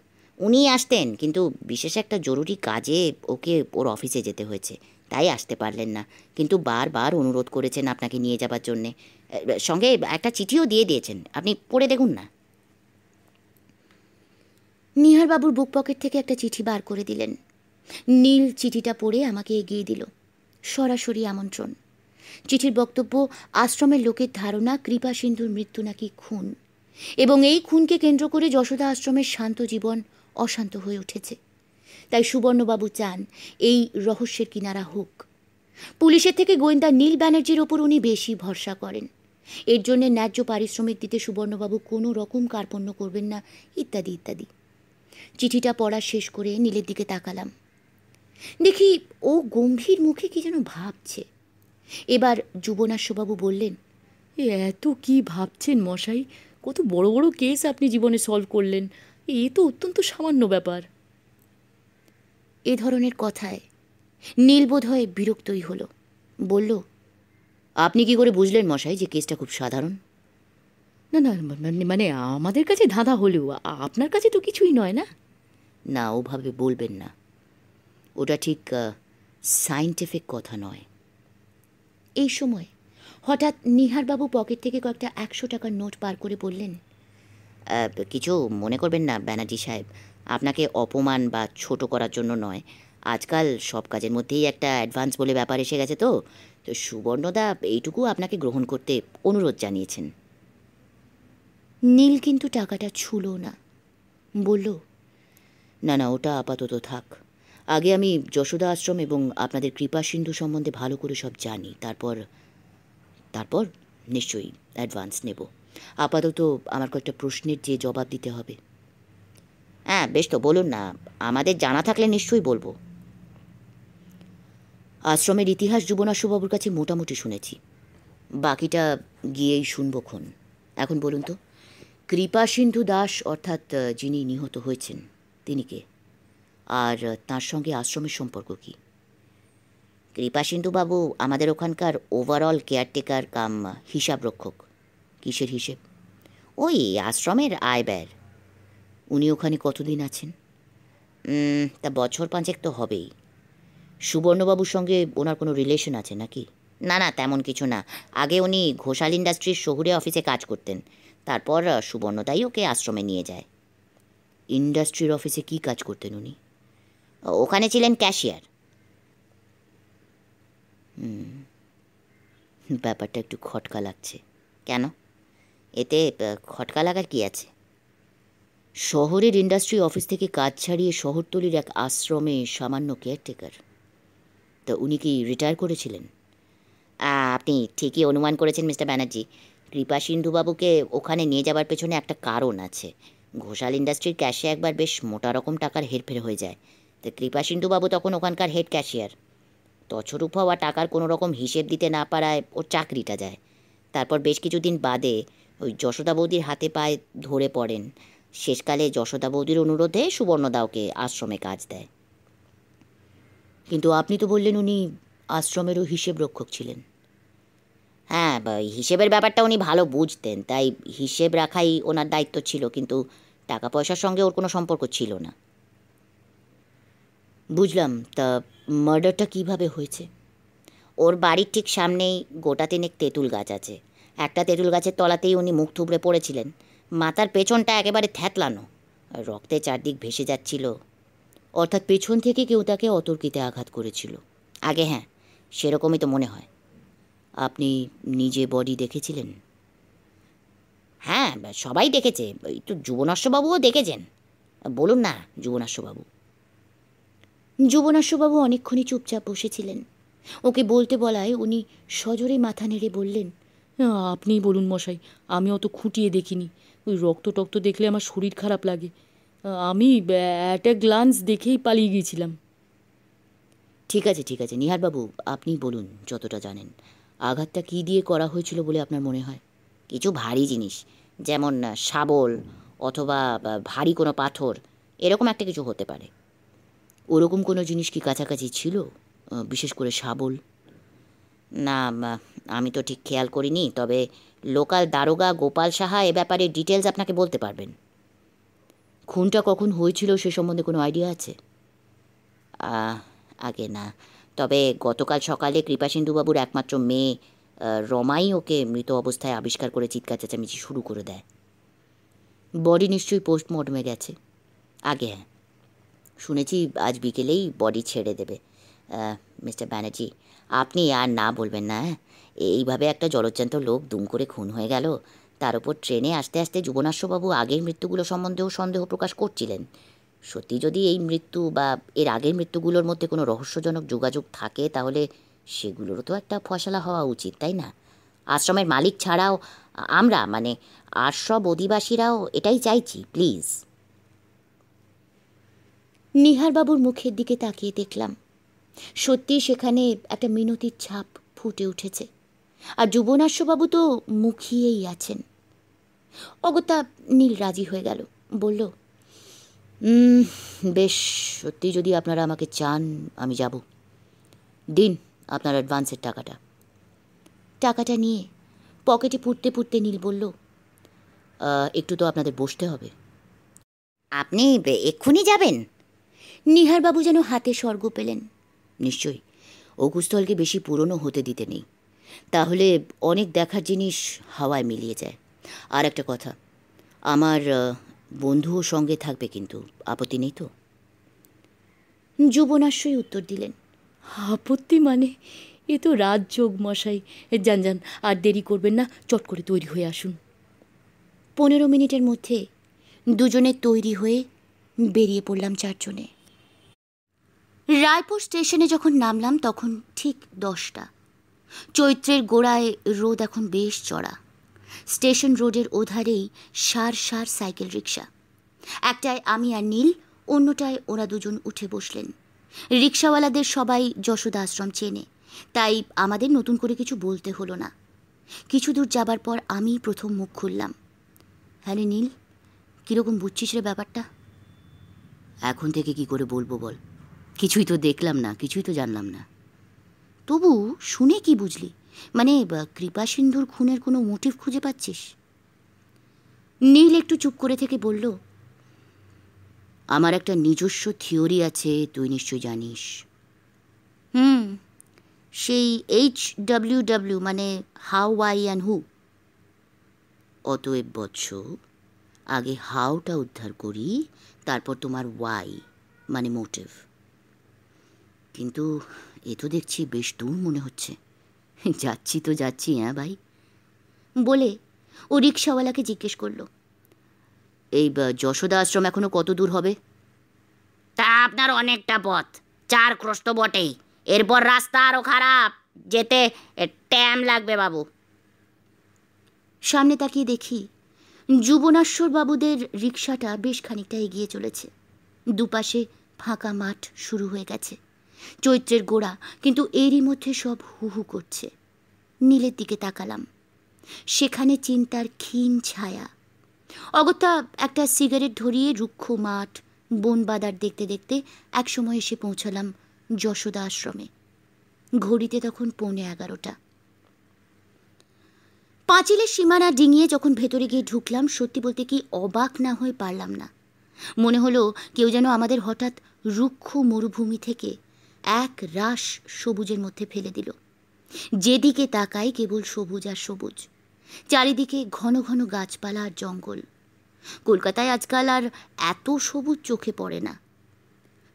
উনি আসতেন কিন্তু বিশেষ একটা জরুরি কাজে ওকে ওর অফিসে যেতে হয়েছে তাই আসতে পারলেন না কিন্তু বারবার অনুরোধ করেছেন আপনাকে নিয়ে যাবার জন্যে সঙ্গে একটা চিঠিও দিয়ে দিয়েছেন আপনি পড়ে দেখুন না নিহারবাবুর বুক পকেট থেকে একটা চিঠি বার করে দিলেন নীল চিঠিটা পড়ে আমাকে এগিয়ে দিল সরাসরি আমন্ত্রণ চিঠির বক্তব্য আশ্রমের লোকের ধারণা কৃপা সিন্ধুর মৃত্যু নাকি খুন এবং এই খুনকে কেন্দ্র করে যশোদা আশ্রমের শান্ত জীবন অশান্ত হয়ে উঠেছে তাই সুবর্ণবাবু চান এই রহস্যের কিনারা হোক পুলিশের থেকে গোয়েন্দা নীল ব্যানার্জির ওপর উনি বেশি ভরসা করেন এর জন্য ন্যায্য পারিশ্রমিক দিতে সুবর্ণবাবু কোনো রকম কার্পণ্য করবেন না ইত্যাদি ইত্যাদি চিঠিটা পড়া শেষ করে নীলের দিকে তাকালাম দেখি ও গম্ভীর মুখে কি যেন ভাবছে এবার যুবনাশ্যবাবু বললেন এত কি ভাবছেন মশাই কত বড় বড় কেস আপনি জীবনে সলভ করলেন এ তো অত্যন্ত সামান্য ব্যাপার এ ধরনের কথায় নীলবোধ হয়ে বিরক্তই হলো বলল আপনি কি করে বুঝলেন মশাই যে কেসটা খুব সাধারণ না না মানে আমাদের কাছে ধাঁধা হলেও আপনার কাছে তো কিছুই নয় না না ওভাবে বলবেন না ওটা ঠিক সাইন্টিফিক কথা নয় এই সময় হঠাৎ নিহারবাবু পকেট থেকে কয়েকটা একশো টাকার নোট পার করে বললেন কিছু মনে করবেন না ব্যানার্জি সাহেব আপনাকে অপমান বা ছোট করার জন্য নয় আজকাল সব কাজের মধ্যেই একটা অ্যাডভান্স বলে ব্যাপার এসে গেছে তো তো সুবর্ণদা এইটুকু আপনাকে গ্রহণ করতে অনুরোধ জানিয়েছেন নীল কিন্তু টাকাটা ছুলো না বলল না না ওটা আপাতত থাক আগে আমি যশোদা আশ্রম এবং আপনাদের কৃপা সিন্ধু সম্বন্ধে ভালো করে সব জানি তারপর তারপর নিশ্চয়ই অ্যাডভান্স নেব আপাতত আমার কয়েকটা প্রশ্নের যে জবাব দিতে হবে হ্যাঁ বেশ তো বলুন না আমাদের জানা থাকলে নিশ্চয়ই বলবো আশ্রমের ইতিহাস যুবনাশুবাবুর কাছে মোটামুটি শুনেছি বাকিটা গিয়েই শুনবক্ষণ এখন বলুন তো কৃপা সিন্ধু দাস অর্থাৎ যিনি নিহত হয়েছেন তিনি কে আর তার সঙ্গে আশ্রমের সম্পর্ক কি কৃপা সিন্ধুবাবু আমাদের ওখানকার ওভারঅল কেয়ারটেকার কাম হিসাবরক্ষক কিসের হিসেব ওই আশ্রমের আয় ব্যয় উনি ওখানে কতদিন আছেন তা বছর পাঁচেক তো হবেই সুবর্ণবাবুর সঙ্গে ওনার কোনো রিলেশন আছে নাকি না না তেমন কিছু না আগে উনি ঘোষাল ইন্ডাস্ট্রির শহুরে অফিসে কাজ করতেন তারপর সুবর্ণদাই ওকে আশ্রমে নিয়ে যায় ইন্ডাস্ট্রির অফিসে কি কাজ করতেন উনি ওখানে ছিলেন ক্যাশিয়ার ব্যাপারটা একটু খটকা লাগছে কেন এতে খটকা লাগার কী আছে শহরের ইন্ডাস্ট্রি অফিস থেকে কাজ ছাড়িয়ে শহরতলির এক আশ্রমে সামান্য কেয়ারটেকার তো উনি কি রিটায়ার করেছিলেন আপনি ঠিকই অনুমান করেছেন মিস্টার ব্যানার্জি কৃপা সিন্ধুবাবুকে ওখানে নিয়ে যাবার পেছনে একটা কারণ আছে ঘোষাল ইন্ডাস্ট্রির ক্যাশে একবার বেশ মোটা রকম টাকার হেরফের হয়ে যায় তো কৃপা সিন্ধুবাবু তখন ওখানকার হেড ক্যাশিয়ার তছরূপ হওয়া টাকার কোনো রকম হিসেব দিতে না পারায় ওর চাকরিটা যায় তারপর বেশ কিছুদিন বাদে ওই যশোদা বৌদির হাতে পায়ে ধরে পড়েন শেষকালে যশোদা বৌদির অনুরোধে সুবর্ণদাওকে আশ্রমে কাজ দেয় কিন্তু আপনি তো বললেন উনি আশ্রমেরও হিসেব রক্ষক ছিলেন হ্যাঁ হিসেবের ব্যাপারটা উনি ভালো বুঝতেন তাই হিসেব রাখাই ওনার দায়িত্ব ছিল কিন্তু টাকা পয়সার সঙ্গে ওর কোনো সম্পর্ক ছিল না বুঝলাম তা মার্ডারটা কিভাবে হয়েছে ওর বাড়ির ঠিক সামনেই গোটা তিনেক তেঁতুল গাছ আছে একটা তেঁতুল গাছের তলাতেই উনি মুখ থুবড়ে পড়েছিলেন মাথার পেছনটা একেবারে থ্যাতলানো রক্তে চারদিক ভেসে যাচ্ছিল অর্থাৎ পেছন থেকে কেউ তাকে অতর্কিতে আঘাত করেছিল আগে হ্যাঁ সেরকমই তো মনে হয় আপনি নিজে বডি দেখেছিলেন হ্যাঁ সবাই দেখেছে এই তো যুবনাশ্যবাবুও দেখেছেন বলুন না যুবনাশ্যবাবু যুবনাশ্যবাবু অনেকক্ষণই চুপচাপ বসেছিলেন ওকে বলতে বলায় উনি সজোরে মাথা নেড়ে বললেন হ্যাঁ, আপনিই বলুন মশাই আমি অত খুঁটিয়ে দেখিনি ওই রক্ত টক্ত দেখলে আমার শরীর খারাপ লাগে আমি অ্যাট এ গ্লান্স দেখেই পালিয়ে গিয়েছিলাম ঠিক আছে ঠিক আছে নিহারবাবু আপনি বলুন যতটা জানেন আঘাতটা কী দিয়ে করা হয়েছিল বলে আপনার মনে হয় কিছু ভারী জিনিস যেমন শাবল অথবা ভারী কোনো পাথর এরকম একটা কিছু হতে পারে ওরকম কোনো জিনিস কি কাছাকাছি ছিল বিশেষ করে শাবল না আমি তো ঠিক খেয়াল করিনি তবে লোকাল দারোগা গোপাল সাহা এ ব্যাপারে ডিটেলস আপনাকে বলতে পারবেন খুনটা কখন হয়েছিল সে সম্বন্ধে কোনো আইডিয়া আছে আগে না তবে গতকাল সকালে কৃপাসিন্ধুবাবুর একমাত্র মেয়ে রমাই ওকে মৃত অবস্থায় আবিষ্কার করে চিৎকার চেঁচামেচি শুরু করে দেয় বডি নিশ্চয়ই পোস্টমর্টমে গেছে আগে হ্যাঁ শুনেছি আজ বিকেলেই বডি ছেড়ে দেবে মিস্টার ব্যানার্জি আপনি আর না বলবেন না এইভাবে একটা জলজ্যান্ত লোক দুম করে খুন হয়ে গেল তার উপর ট্রেনে আসতে আসতে যুবনাশ্যবাবু আগের মৃত্যুগুলো সম্বন্ধেও সন্দেহ প্রকাশ করছিলেন সত্যি যদি এই মৃত্যু বা এর আগের মৃত্যুগুলোর মধ্যে কোনো রহস্যজনক যোগাযোগ থাকে তাহলে সেগুলোরও তো একটা ফসলা হওয়া উচিত তাই না আশ্রমের মালিক ছাড়াও আমরা মানে আর সব অধিবাসীরাও এটাই চাইছি প্লিজ নিহারবাবুর মুখের দিকে তাকিয়ে দেখলাম সত্যি সেখানে একটা মিনতির ছাপ ফুটে উঠেছে আর যুবনাশ্যবাবু তো মুখিয়েই আছেন অগত্যা নীল রাজি হয়ে গেল বলল বেশ সত্যি যদি আপনারা আমাকে চান আমি যাব দিন আপনার অ্যাডভান্সের টাকাটা টাকাটা নিয়ে পকেটে পুড়তে পুড়তে নীল বলল একটু তো আপনাদের বসতে হবে আপনি এক্ষুনি যাবেন নিহারবাবু যেন হাতে স্বর্গ পেলেন নিশ্চয়ই অকুস্থলকে বেশি পুরনো হতে দিতে নেই তাহলে অনেক দেখার জিনিস হাওয়ায় মিলিয়ে যায় আর একটা কথা আমার বন্ধুও সঙ্গে থাকবে কিন্তু আপত্তি নেই তো যুবনাশ্রয় উত্তর দিলেন আপত্তি মানে এ তো রাজযোগ মশাই যান যান আর দেরি করবেন না চট করে তৈরি হয়ে আসুন পনেরো মিনিটের মধ্যে দুজনে তৈরি হয়ে বেরিয়ে পড়লাম চারজনে রায়পুর স্টেশনে যখন নামলাম তখন ঠিক দশটা চৈত্রের গোড়ায় রোদ এখন বেশ চড়া স্টেশন রোডের ওধারেই সার সার সাইকেল রিক্সা একটায় আমি আর নীল অন্যটায় ওরা দুজন উঠে বসলেন রিক্সাওয়ালাদের সবাই যশোদা আশ্রম চেনে তাই আমাদের নতুন করে কিছু বলতে হলো না কিছু দূর যাবার পর আমি প্রথম মুখ খুললাম হ্যাঁ নীল কীরকম বুঝছিস রে ব্যাপারটা এখন থেকে কি করে বলবো বল কিছুই তো দেখলাম না কিছুই তো জানলাম না তবু শুনে কি বুঝলি মানে কৃপা সিন্ধুর খুনের কোনো মোটিভ খুঁজে পাচ্ছিস নীল একটু চুপ করে থেকে বলল আমার একটা নিজস্ব থিওরি আছে তুই নিশ্চয় জানিস হুম সেই এইচ ডাব্লিউ ডাব্লিউ মানে হাউ ওয়াই অ্যান্ড হু অতএব বৎস আগে হাউটা উদ্ধার করি তারপর তোমার ওয়াই মানে মোটিভ কিন্তু এ তো দেখছি বেশ দূর মনে হচ্ছে যাচ্ছি তো যাচ্ছি হ্যাঁ ভাই বলে ও রিক্সাওয়ালাকে জিজ্ঞেস করল এই যশোদা আশ্রম এখনো কত দূর হবে তা আপনার অনেকটা পথ চার ক্রস তো বটেই এরপর রাস্তা আরও খারাপ যেতে ট্যাম লাগবে বাবু সামনে তাকিয়ে দেখি যুবনাশ্বর বাবুদের রিক্সাটা বেশ খানিকটা এগিয়ে চলেছে দুপাশে ফাঁকা মাঠ শুরু হয়ে গেছে চৈত্রের গোড়া কিন্তু এরই মধ্যে সব হুহু করছে নীলের দিকে তাকালাম সেখানে চিন্তার ক্ষীণ ছায়া অগত্যা একটা সিগারেট ধরিয়ে রুক্ষ মাঠ বনবাদার দেখতে দেখতে একসময় এসে পৌঁছালাম যশোদা আশ্রমে ঘড়িতে তখন পৌনে এগারোটা পাঁচিলের সীমানা ডিঙিয়ে যখন ভেতরে গিয়ে ঢুকলাম সত্যি বলতে কি অবাক না হয়ে পারলাম না মনে হলো কেউ যেন আমাদের হঠাৎ রুক্ষ মরুভূমি থেকে এক রাস সবুজের মধ্যে ফেলে দিল যেদিকে তাকাই কেবল সবুজ আর সবুজ চারিদিকে ঘন ঘন গাছপালা আর জঙ্গল কলকাতায় আজকাল আর এত সবুজ চোখে পড়ে না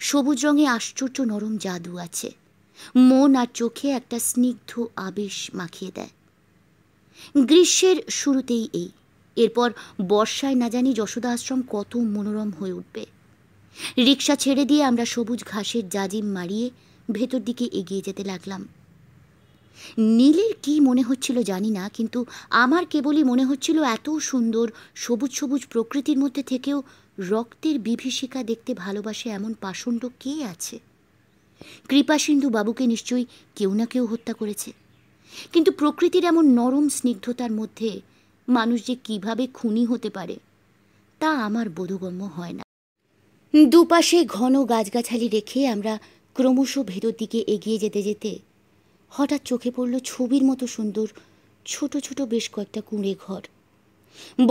সবুজ রঙে আশ্চর্য নরম জাদু আছে মন আর চোখে একটা স্নিগ্ধ আবেশ মাখিয়ে দেয় গ্রীষ্মের শুরুতেই এই এরপর বর্ষায় না জানি যশোদা আশ্রম কত মনোরম হয়ে উঠবে রিক্সা ছেড়ে দিয়ে আমরা সবুজ ঘাসের জাজিম মারিয়ে ভেতর দিকে এগিয়ে যেতে লাগলাম নীলের কি মনে হচ্ছিল জানি না কিন্তু আমার কেবলই মনে হচ্ছিল এত সুন্দর সবুজ সবুজ প্রকৃতির মধ্যে থেকেও রক্তের বিভীষিকা দেখতে ভালোবাসে এমন পাষণ্ড কে আছে কৃপাসিন্ধু বাবুকে নিশ্চয়ই কেউ না কেউ হত্যা করেছে কিন্তু প্রকৃতির এমন নরম স্নিগ্ধতার মধ্যে মানুষ যে কীভাবে খুনি হতে পারে তা আমার বোধগম্য হয় না দুপাশে ঘন গাছগাছালি রেখে আমরা ক্রমশ ভেতর দিকে এগিয়ে যেতে যেতে হঠাৎ চোখে পড়ল ছবির মতো সুন্দর ছোট ছোট বেশ কয়েকটা কুঁড়ে ঘর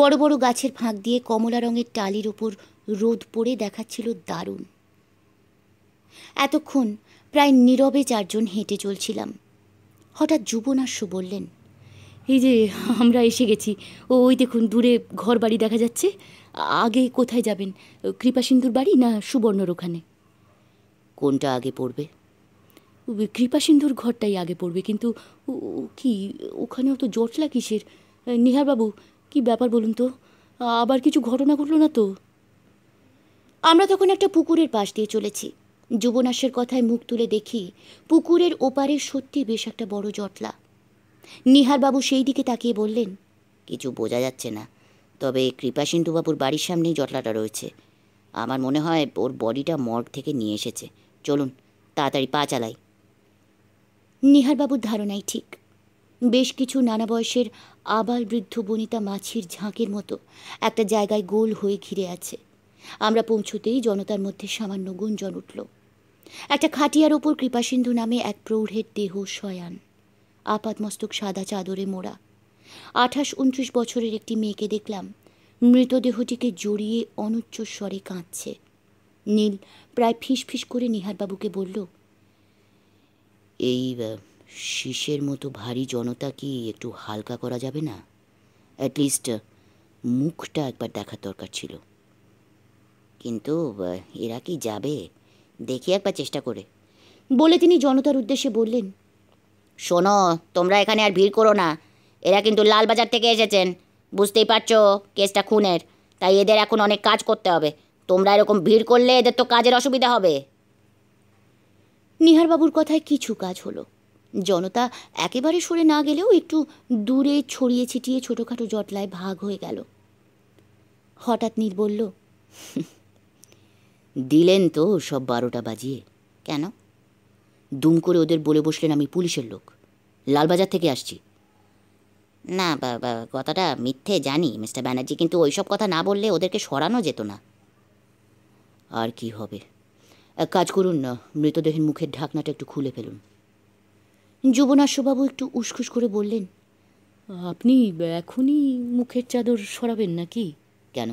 বড় বড় গাছের ফাঁক দিয়ে কমলা রঙের টালির ওপর রোদ পড়ে দেখাচ্ছিল দারুণ এতক্ষণ প্রায় নীরবে চারজন হেঁটে চলছিলাম হঠাৎ যুবনাশ্য বললেন এই যে আমরা এসে গেছি ওই দেখুন দূরে ঘর বাড়ি দেখা যাচ্ছে আগে কোথায় যাবেন কৃপাসিন্ধুর বাড়ি না সুবর্ণর ওখানে কোনটা আগে পড়বে কৃপাসিন্ধুর ঘরটাই আগে পড়বে কিন্তু কি ওখানেও তো জটলা কিসের নিহারবাবু কি ব্যাপার বলুন তো আবার কিছু ঘটনা ঘটল না তো আমরা তখন একটা পুকুরের পাশ দিয়ে চলেছি যুবনাশের কথায় মুখ তুলে দেখি পুকুরের ওপারে সত্যি বেশ একটা বড় জটলা নিহারবাবু সেই দিকে তাকিয়ে বললেন কিছু বোঝা যাচ্ছে না তবে কৃপাসিন্ধুবাবুর বাড়ির সামনেই জটলাটা রয়েছে আমার মনে হয় ওর বডিটা মর্গ থেকে নিয়ে এসেছে চলুন তাড়াতাড়ি পা চালাই নিহারবাবুর ধারণাই ঠিক বেশ কিছু নানা বয়সের আবার বৃদ্ধ বনিতা মাছির ঝাঁকের মতো একটা জায়গায় গোল হয়ে ঘিরে আছে আমরা পৌঁছতেই জনতার মধ্যে সামান্য গুঞ্জন উঠল একটা খাটিয়ার ওপর কৃপাসিন্ধু নামে এক প্রৌঢ়ের দেহ শয়ান আপাতমস্তক সাদা চাদরে মোড়া আঠাশ উনত্রিশ বছরের একটি মেয়েকে দেখলাম মৃতদেহটিকে জড়িয়ে অনুচ্চ স্বরে কাঁদছে নীল প্রায় ফিস ফিস করে নিহারবাবুকে বলল এই শীষের মতো ভারী জনতা কি একটু হালকা করা যাবে না অ্যাটলিস্ট মুখটা একবার দেখার দরকার ছিল কিন্তু এরা কি যাবে দেখি একবার চেষ্টা করে বলে তিনি জনতার উদ্দেশ্যে বললেন শোনো তোমরা এখানে আর ভিড় করো না এরা কিন্তু লালবাজার থেকে এসেছেন বুঝতেই পারছ কেসটা খুনের তাই এদের এখন অনেক কাজ করতে হবে তোমরা এরকম ভিড় করলে এদের তো কাজের অসুবিধা হবে নিহারবাবুর কথায় কিছু কাজ হলো জনতা একেবারে সরে না গেলেও একটু দূরে ছড়িয়ে ছিটিয়ে ছোটোখাটো জটলায় ভাগ হয়ে গেল হঠাৎ নীর বলল দিলেন তো সব বারোটা বাজিয়ে কেন দুম করে ওদের বলে বসলেন আমি পুলিশের লোক লালবাজার থেকে আসছি না কথাটা মিথ্যে জানি মিস্টার ব্যানার্জি কিন্তু ওইসব কথা না বললে ওদেরকে সরানো যেত না আর কি হবে এক কাজ করুন না মৃতদেহের মুখের ঢাকনাটা একটু খুলে ফেলুন যুবনাশ্যবাবু একটু উসখুস করে বললেন আপনি এখনই মুখের চাদর সরাবেন নাকি কেন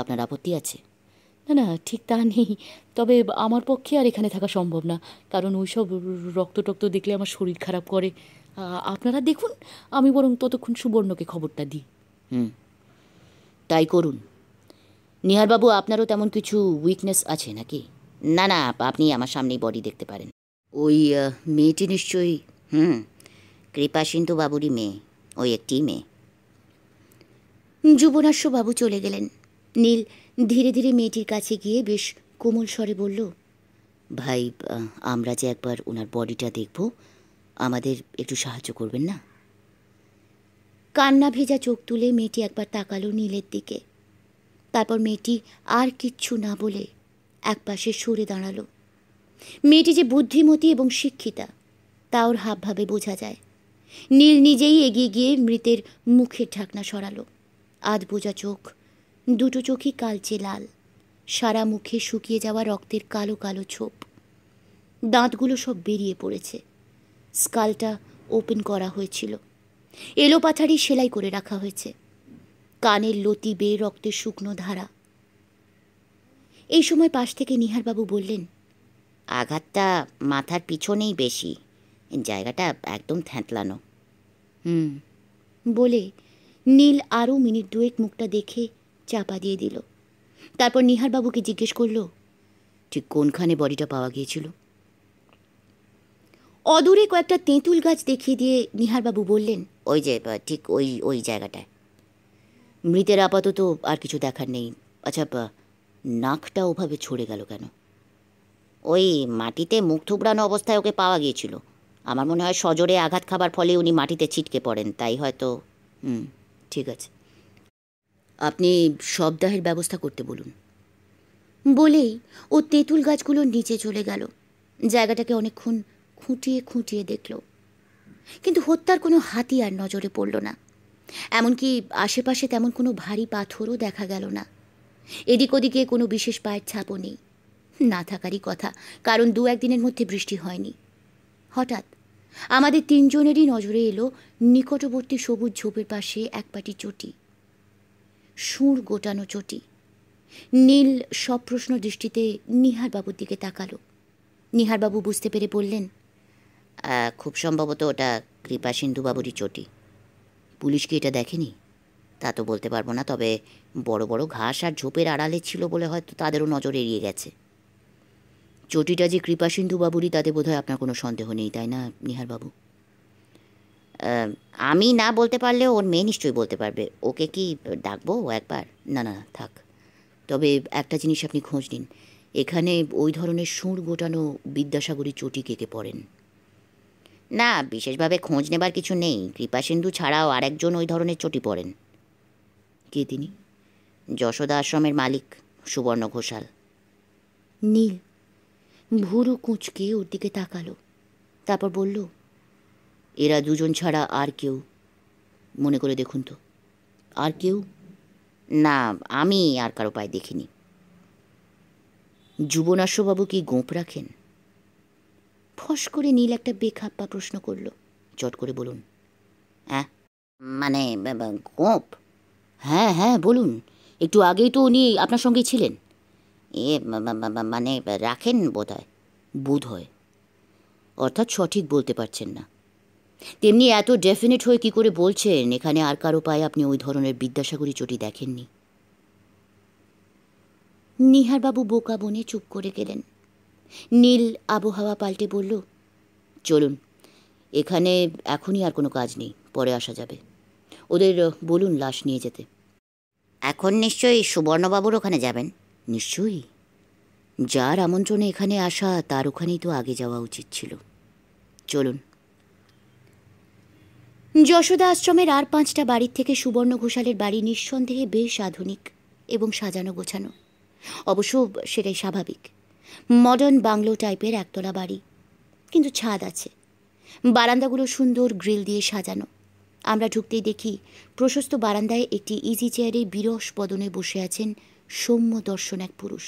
আপনার আপত্তি আছে না না ঠিক তা নেই তবে আমার পক্ষে আর এখানে থাকা সম্ভব না কারণ ওইসব রক্ত টক্ত দেখলে আমার শরীর খারাপ করে আপনারা দেখুন আমি বরং ততক্ষণ সুবর্ণকে খবরটা দিই হুম তাই করুন নিহারবাবু আপনারও তেমন কিছু উইকনেস আছে নাকি না না আপনি আমার সামনেই বডি দেখতে পারেন ওই মেয়েটি নিশ্চয়ই হুম কৃপা সিন্ধু বাবুরই মেয়ে ওই একটি মেয়ে যুবনাশ্য বাবু চলে গেলেন নীল ধীরে ধীরে মেয়েটির কাছে গিয়ে বেশ কোমল স্বরে বলল ভাই আমরা যে একবার ওনার বডিটা দেখব আমাদের একটু সাহায্য করবেন না কান্না ভেজা চোখ তুলে মেয়েটি একবার তাকালো নীলের দিকে তারপর মেয়েটি আর কিচ্ছু না বলে একপাশে সরে দাঁড়ালো মেয়েটি যে বুদ্ধিমতী এবং শিক্ষিতা তা ওর হাবভাবে বোঝা যায় নীল নিজেই এগিয়ে গিয়ে মৃতের মুখের ঢাকনা সরালো আধ বোঝা চোখ দুটো চোখই কালচে লাল সারা মুখে শুকিয়ে যাওয়া রক্তের কালো কালো ছোপ দাঁতগুলো সব বেরিয়ে পড়েছে স্কালটা ওপেন করা হয়েছিল এলো পাথারি সেলাই করে রাখা হয়েছে কানের লতি বেয়ে রক্তের শুকনো ধারা এই সময় পাশ থেকে নিহারবাবু বললেন আঘাতটা মাথার পিছনেই বেশি জায়গাটা একদম থ্যাঁতলানো হুম বলে নীল আরও মিনিট দুয়েক মুখটা দেখে চাপা দিয়ে দিল তারপর নিহারবাবুকে জিজ্ঞেস করল ঠিক কোনখানে বডিটা পাওয়া গিয়েছিল অদূরে কয়েকটা তেঁতুল গাছ দেখিয়ে দিয়ে নিহারবাবু বললেন ওই যে ঠিক ওই ওই জায়গাটায় মৃতের আপাতত আর কিছু দেখার নেই আচ্ছা নাকটা ওভাবে ছড়ে গেল কেন ওই মাটিতে মুখ থুবড়ানো অবস্থায় ওকে পাওয়া গিয়েছিল আমার মনে হয় সজোরে আঘাত খাবার ফলে উনি মাটিতে ছিটকে পড়েন তাই হয়তো হুম ঠিক আছে আপনি সবদাহের ব্যবস্থা করতে বলুন বলেই ও তেঁতুল গাছগুলোর নিচে চলে গেল জায়গাটাকে অনেকক্ষণ খুঁটিয়ে খুঁটিয়ে দেখল কিন্তু হত্যার কোনো হাতিয়ার নজরে পড়ল না এমনকি আশেপাশে তেমন কোনো ভারী পাথরও দেখা গেল না এদিক ওদিকে কোনো বিশেষ পায়ের ছাপও নেই না থাকারই কথা কারণ দু একদিনের মধ্যে বৃষ্টি হয়নি হঠাৎ আমাদের তিনজনেরই নজরে এলো নিকটবর্তী সবুজ ঝোপের পাশে একপাটি চটি সুর গোটানো চটি নীল সপ্রশ্ন দৃষ্টিতে নিহারবাবুর দিকে তাকালো নিহারবাবু বুঝতে পেরে বললেন খুব সম্ভবত ওটা কৃপা সিন্ধুবাবুরই চটি পুলিশ কি এটা দেখেনি তা তো বলতে পারবো না তবে বড় বড় ঘাস আর ঝোপের আড়ালে ছিল বলে হয়তো তাদেরও নজর এড়িয়ে গেছে চটিটা যে কৃপা সিন্ধুবাবুরই তাতে বোধহয় আপনার কোনো সন্দেহ নেই তাই না নিহারবাবু আমি না বলতে পারলে ওর মেয়ে নিশ্চয়ই বলতে পারবে ওকে কি ডাকবো একবার না না থাক তবে একটা জিনিস আপনি খোঁজ নিন এখানে ওই ধরনের সুর গোটানো বিদ্যাসাগরী চটি কেকে পড়েন না বিশেষভাবে খোঁজ নেবার কিছু নেই সিন্ধু ছাড়াও আর একজন ওই ধরনের চটি পড়েন কে তিনি যশোদা আশ্রমের মালিক সুবর্ণ ঘোষাল নীল ভুরু কুঁচকে ওর দিকে তাকালো তারপর বলল এরা দুজন ছাড়া আর কেউ মনে করে দেখুন তো আর কেউ না আমি আর কারো পায়ে দেখিনি যুবনাশ্যবাবু কি গোঁপ রাখেন ফস করে নীল একটা বেখাপ্পা প্রশ্ন করল চট করে বলুন হ্যাঁ মানে কোপ হ্যাঁ হ্যাঁ বলুন একটু আগেই তো উনি আপনার সঙ্গেই ছিলেন এ মানে রাখেন বোধ হয় বোধ হয় অর্থাৎ সঠিক বলতে পারছেন না তেমনি এত ডেফিনেট হয়ে কি করে বলছেন এখানে আর কারো পায়ে আপনি ওই ধরনের বিদ্যাসাগরী চটি দেখেননি নিহারবাবু বোকা বনে চুপ করে গেলেন নীল আবহাওয়া পাল্টে বলল চলুন এখানে এখনই আর কোনো কাজ নেই পরে আসা যাবে ওদের বলুন লাশ নিয়ে যেতে এখন নিশ্চয়ই সুবর্ণবাবুর ওখানে যাবেন নিশ্চয়ই যার আমন্ত্রণে এখানে আসা তার ওখানেই তো আগে যাওয়া উচিত ছিল চলুন যশোদা আশ্রমের আর পাঁচটা বাড়ির থেকে সুবর্ণ ঘোষালের বাড়ি নিঃসন্দেহে বেশ আধুনিক এবং সাজানো গোছানো অবশ্য সেটাই স্বাভাবিক মডার্ন বাংলো টাইপের একতলা বাড়ি কিন্তু ছাদ আছে বারান্দাগুলো সুন্দর গ্রিল দিয়ে সাজানো আমরা ঢুকতেই দেখি প্রশস্ত বারান্দায় একটি ইজি চেয়ারে বিরস পদনে বসে আছেন সৌম্য দর্শন এক পুরুষ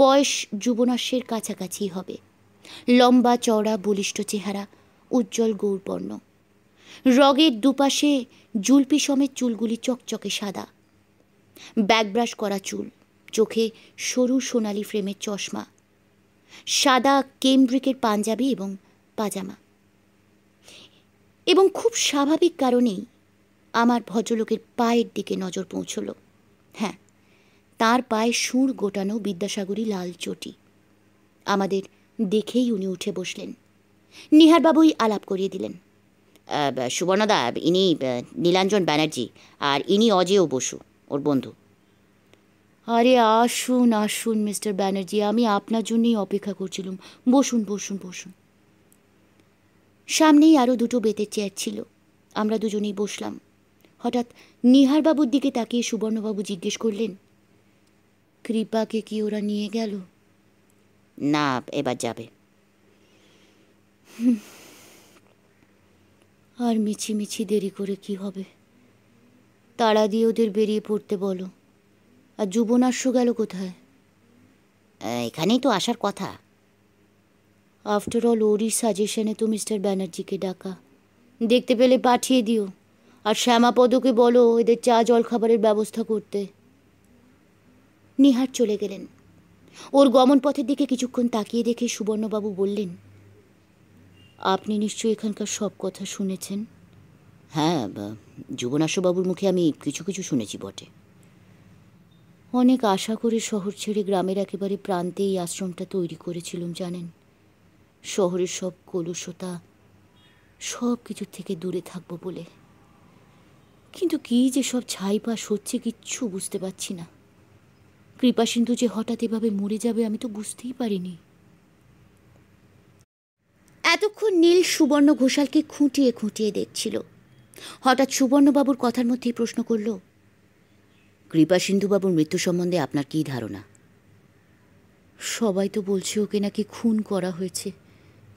বয়স যুবনাশ্বের কাছাকাছি হবে লম্বা চওড়া বলিষ্ঠ চেহারা উজ্জ্বল গৌরবর্ণ রগের দুপাশে জুলপি সমেত চুলগুলি চকচকে সাদা ব্রাশ করা চুল চোখে সরু সোনালি ফ্রেমের চশমা সাদা কেমব্রিকের পাঞ্জাবি এবং পাজামা এবং খুব স্বাভাবিক কারণেই আমার ভদ্রলোকের পায়ের দিকে নজর পৌঁছল হ্যাঁ তার পায়ে সুর গোটানো বিদ্যাসাগরী লাল চটি আমাদের দেখেই উনি উঠে বসলেন নিহারবাবুই আলাপ করিয়ে দিলেন সুবর্ণদা ইনি নীলাঞ্জন ব্যানার্জি আর ইনি অজেয় বসু ওর বন্ধু আরে আসুন আসুন মিস্টার ব্যানার্জি আমি আপনার জন্যই অপেক্ষা করছিলাম বসুন বসুন বসুন সামনেই আরও দুটো বেতের চেয়ার ছিল আমরা দুজনেই বসলাম হঠাৎ নিহারবাবুর দিকে তাকিয়ে সুবর্ণবাবু জিজ্ঞেস করলেন কৃপাকে কি ওরা নিয়ে গেল না এবার যাবে আর মিছি মিছি দেরি করে কি হবে তারা দিয়ে ওদের বেরিয়ে পড়তে বলো আর যুবনাশ্য গেল কোথায় এখানেই তো আসার কথা আফটার অল ওরই সাজেশনে তো মিস্টার ব্যানার্জিকে ডাকা দেখতে পেলে পাঠিয়ে দিও আর শ্যামাপদকে বলো এদের চা জল খাবারের ব্যবস্থা করতে নিহার চলে গেলেন ওর গমন পথের দিকে কিছুক্ষণ তাকিয়ে দেখে সুবর্ণবাবু বললেন আপনি নিশ্চয়ই এখানকার সব কথা শুনেছেন হ্যাঁ যুবনাশবাবুর মুখে আমি কিছু কিছু শুনেছি বটে অনেক আশা করে শহর ছেড়ে গ্রামের একেবারে প্রান্তে এই আশ্রমটা তৈরি করেছিলাম জানেন শহরের সব কলুষতা সব কিছু থেকে দূরে থাকবো বলে কিন্তু কি যে সব ছাইপাশ হচ্ছে কিচ্ছু বুঝতে পারছি না কৃপাসিন্ধু যে হঠাৎ এভাবে মরে যাবে আমি তো বুঝতেই পারিনি এতক্ষণ নীল সুবর্ণ ঘোষালকে খুঁটিয়ে খুঁটিয়ে দেখছিল হঠাৎ সুবর্ণবাবুর কথার মধ্যেই প্রশ্ন করলো সিন্ধুবাবুর মৃত্যু সম্বন্ধে আপনার কী ধারণা সবাই তো বলছে ওকে নাকি খুন করা হয়েছে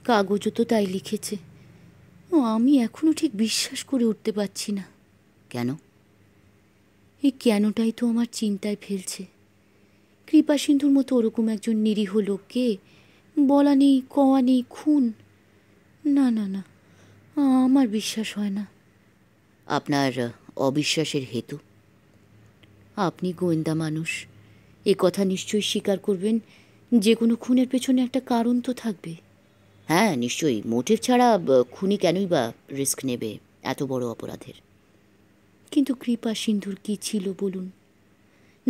কাগজও তো তাই লিখেছে আমি এখনও ঠিক বিশ্বাস করে উঠতে পারছি না কেন এই কেনটাই তো আমার চিন্তায় ফেলছে কৃপাসিন্ধুর মতো ওরকম একজন নিরীহ লোককে বলা নেই কওয়া নেই খুন না না না আমার বিশ্বাস হয় না আপনার অবিশ্বাসের হেতু আপনি গোয়েন্দা মানুষ এ কথা নিশ্চয়ই স্বীকার করবেন যে কোনো খুনের পেছনে একটা কারণ তো থাকবে হ্যাঁ নিশ্চয়ই মোটের ছাড়া খুনি কেনই বা রিস্ক নেবে এত বড় অপরাধের কিন্তু কৃপা সিন্ধুর কি ছিল বলুন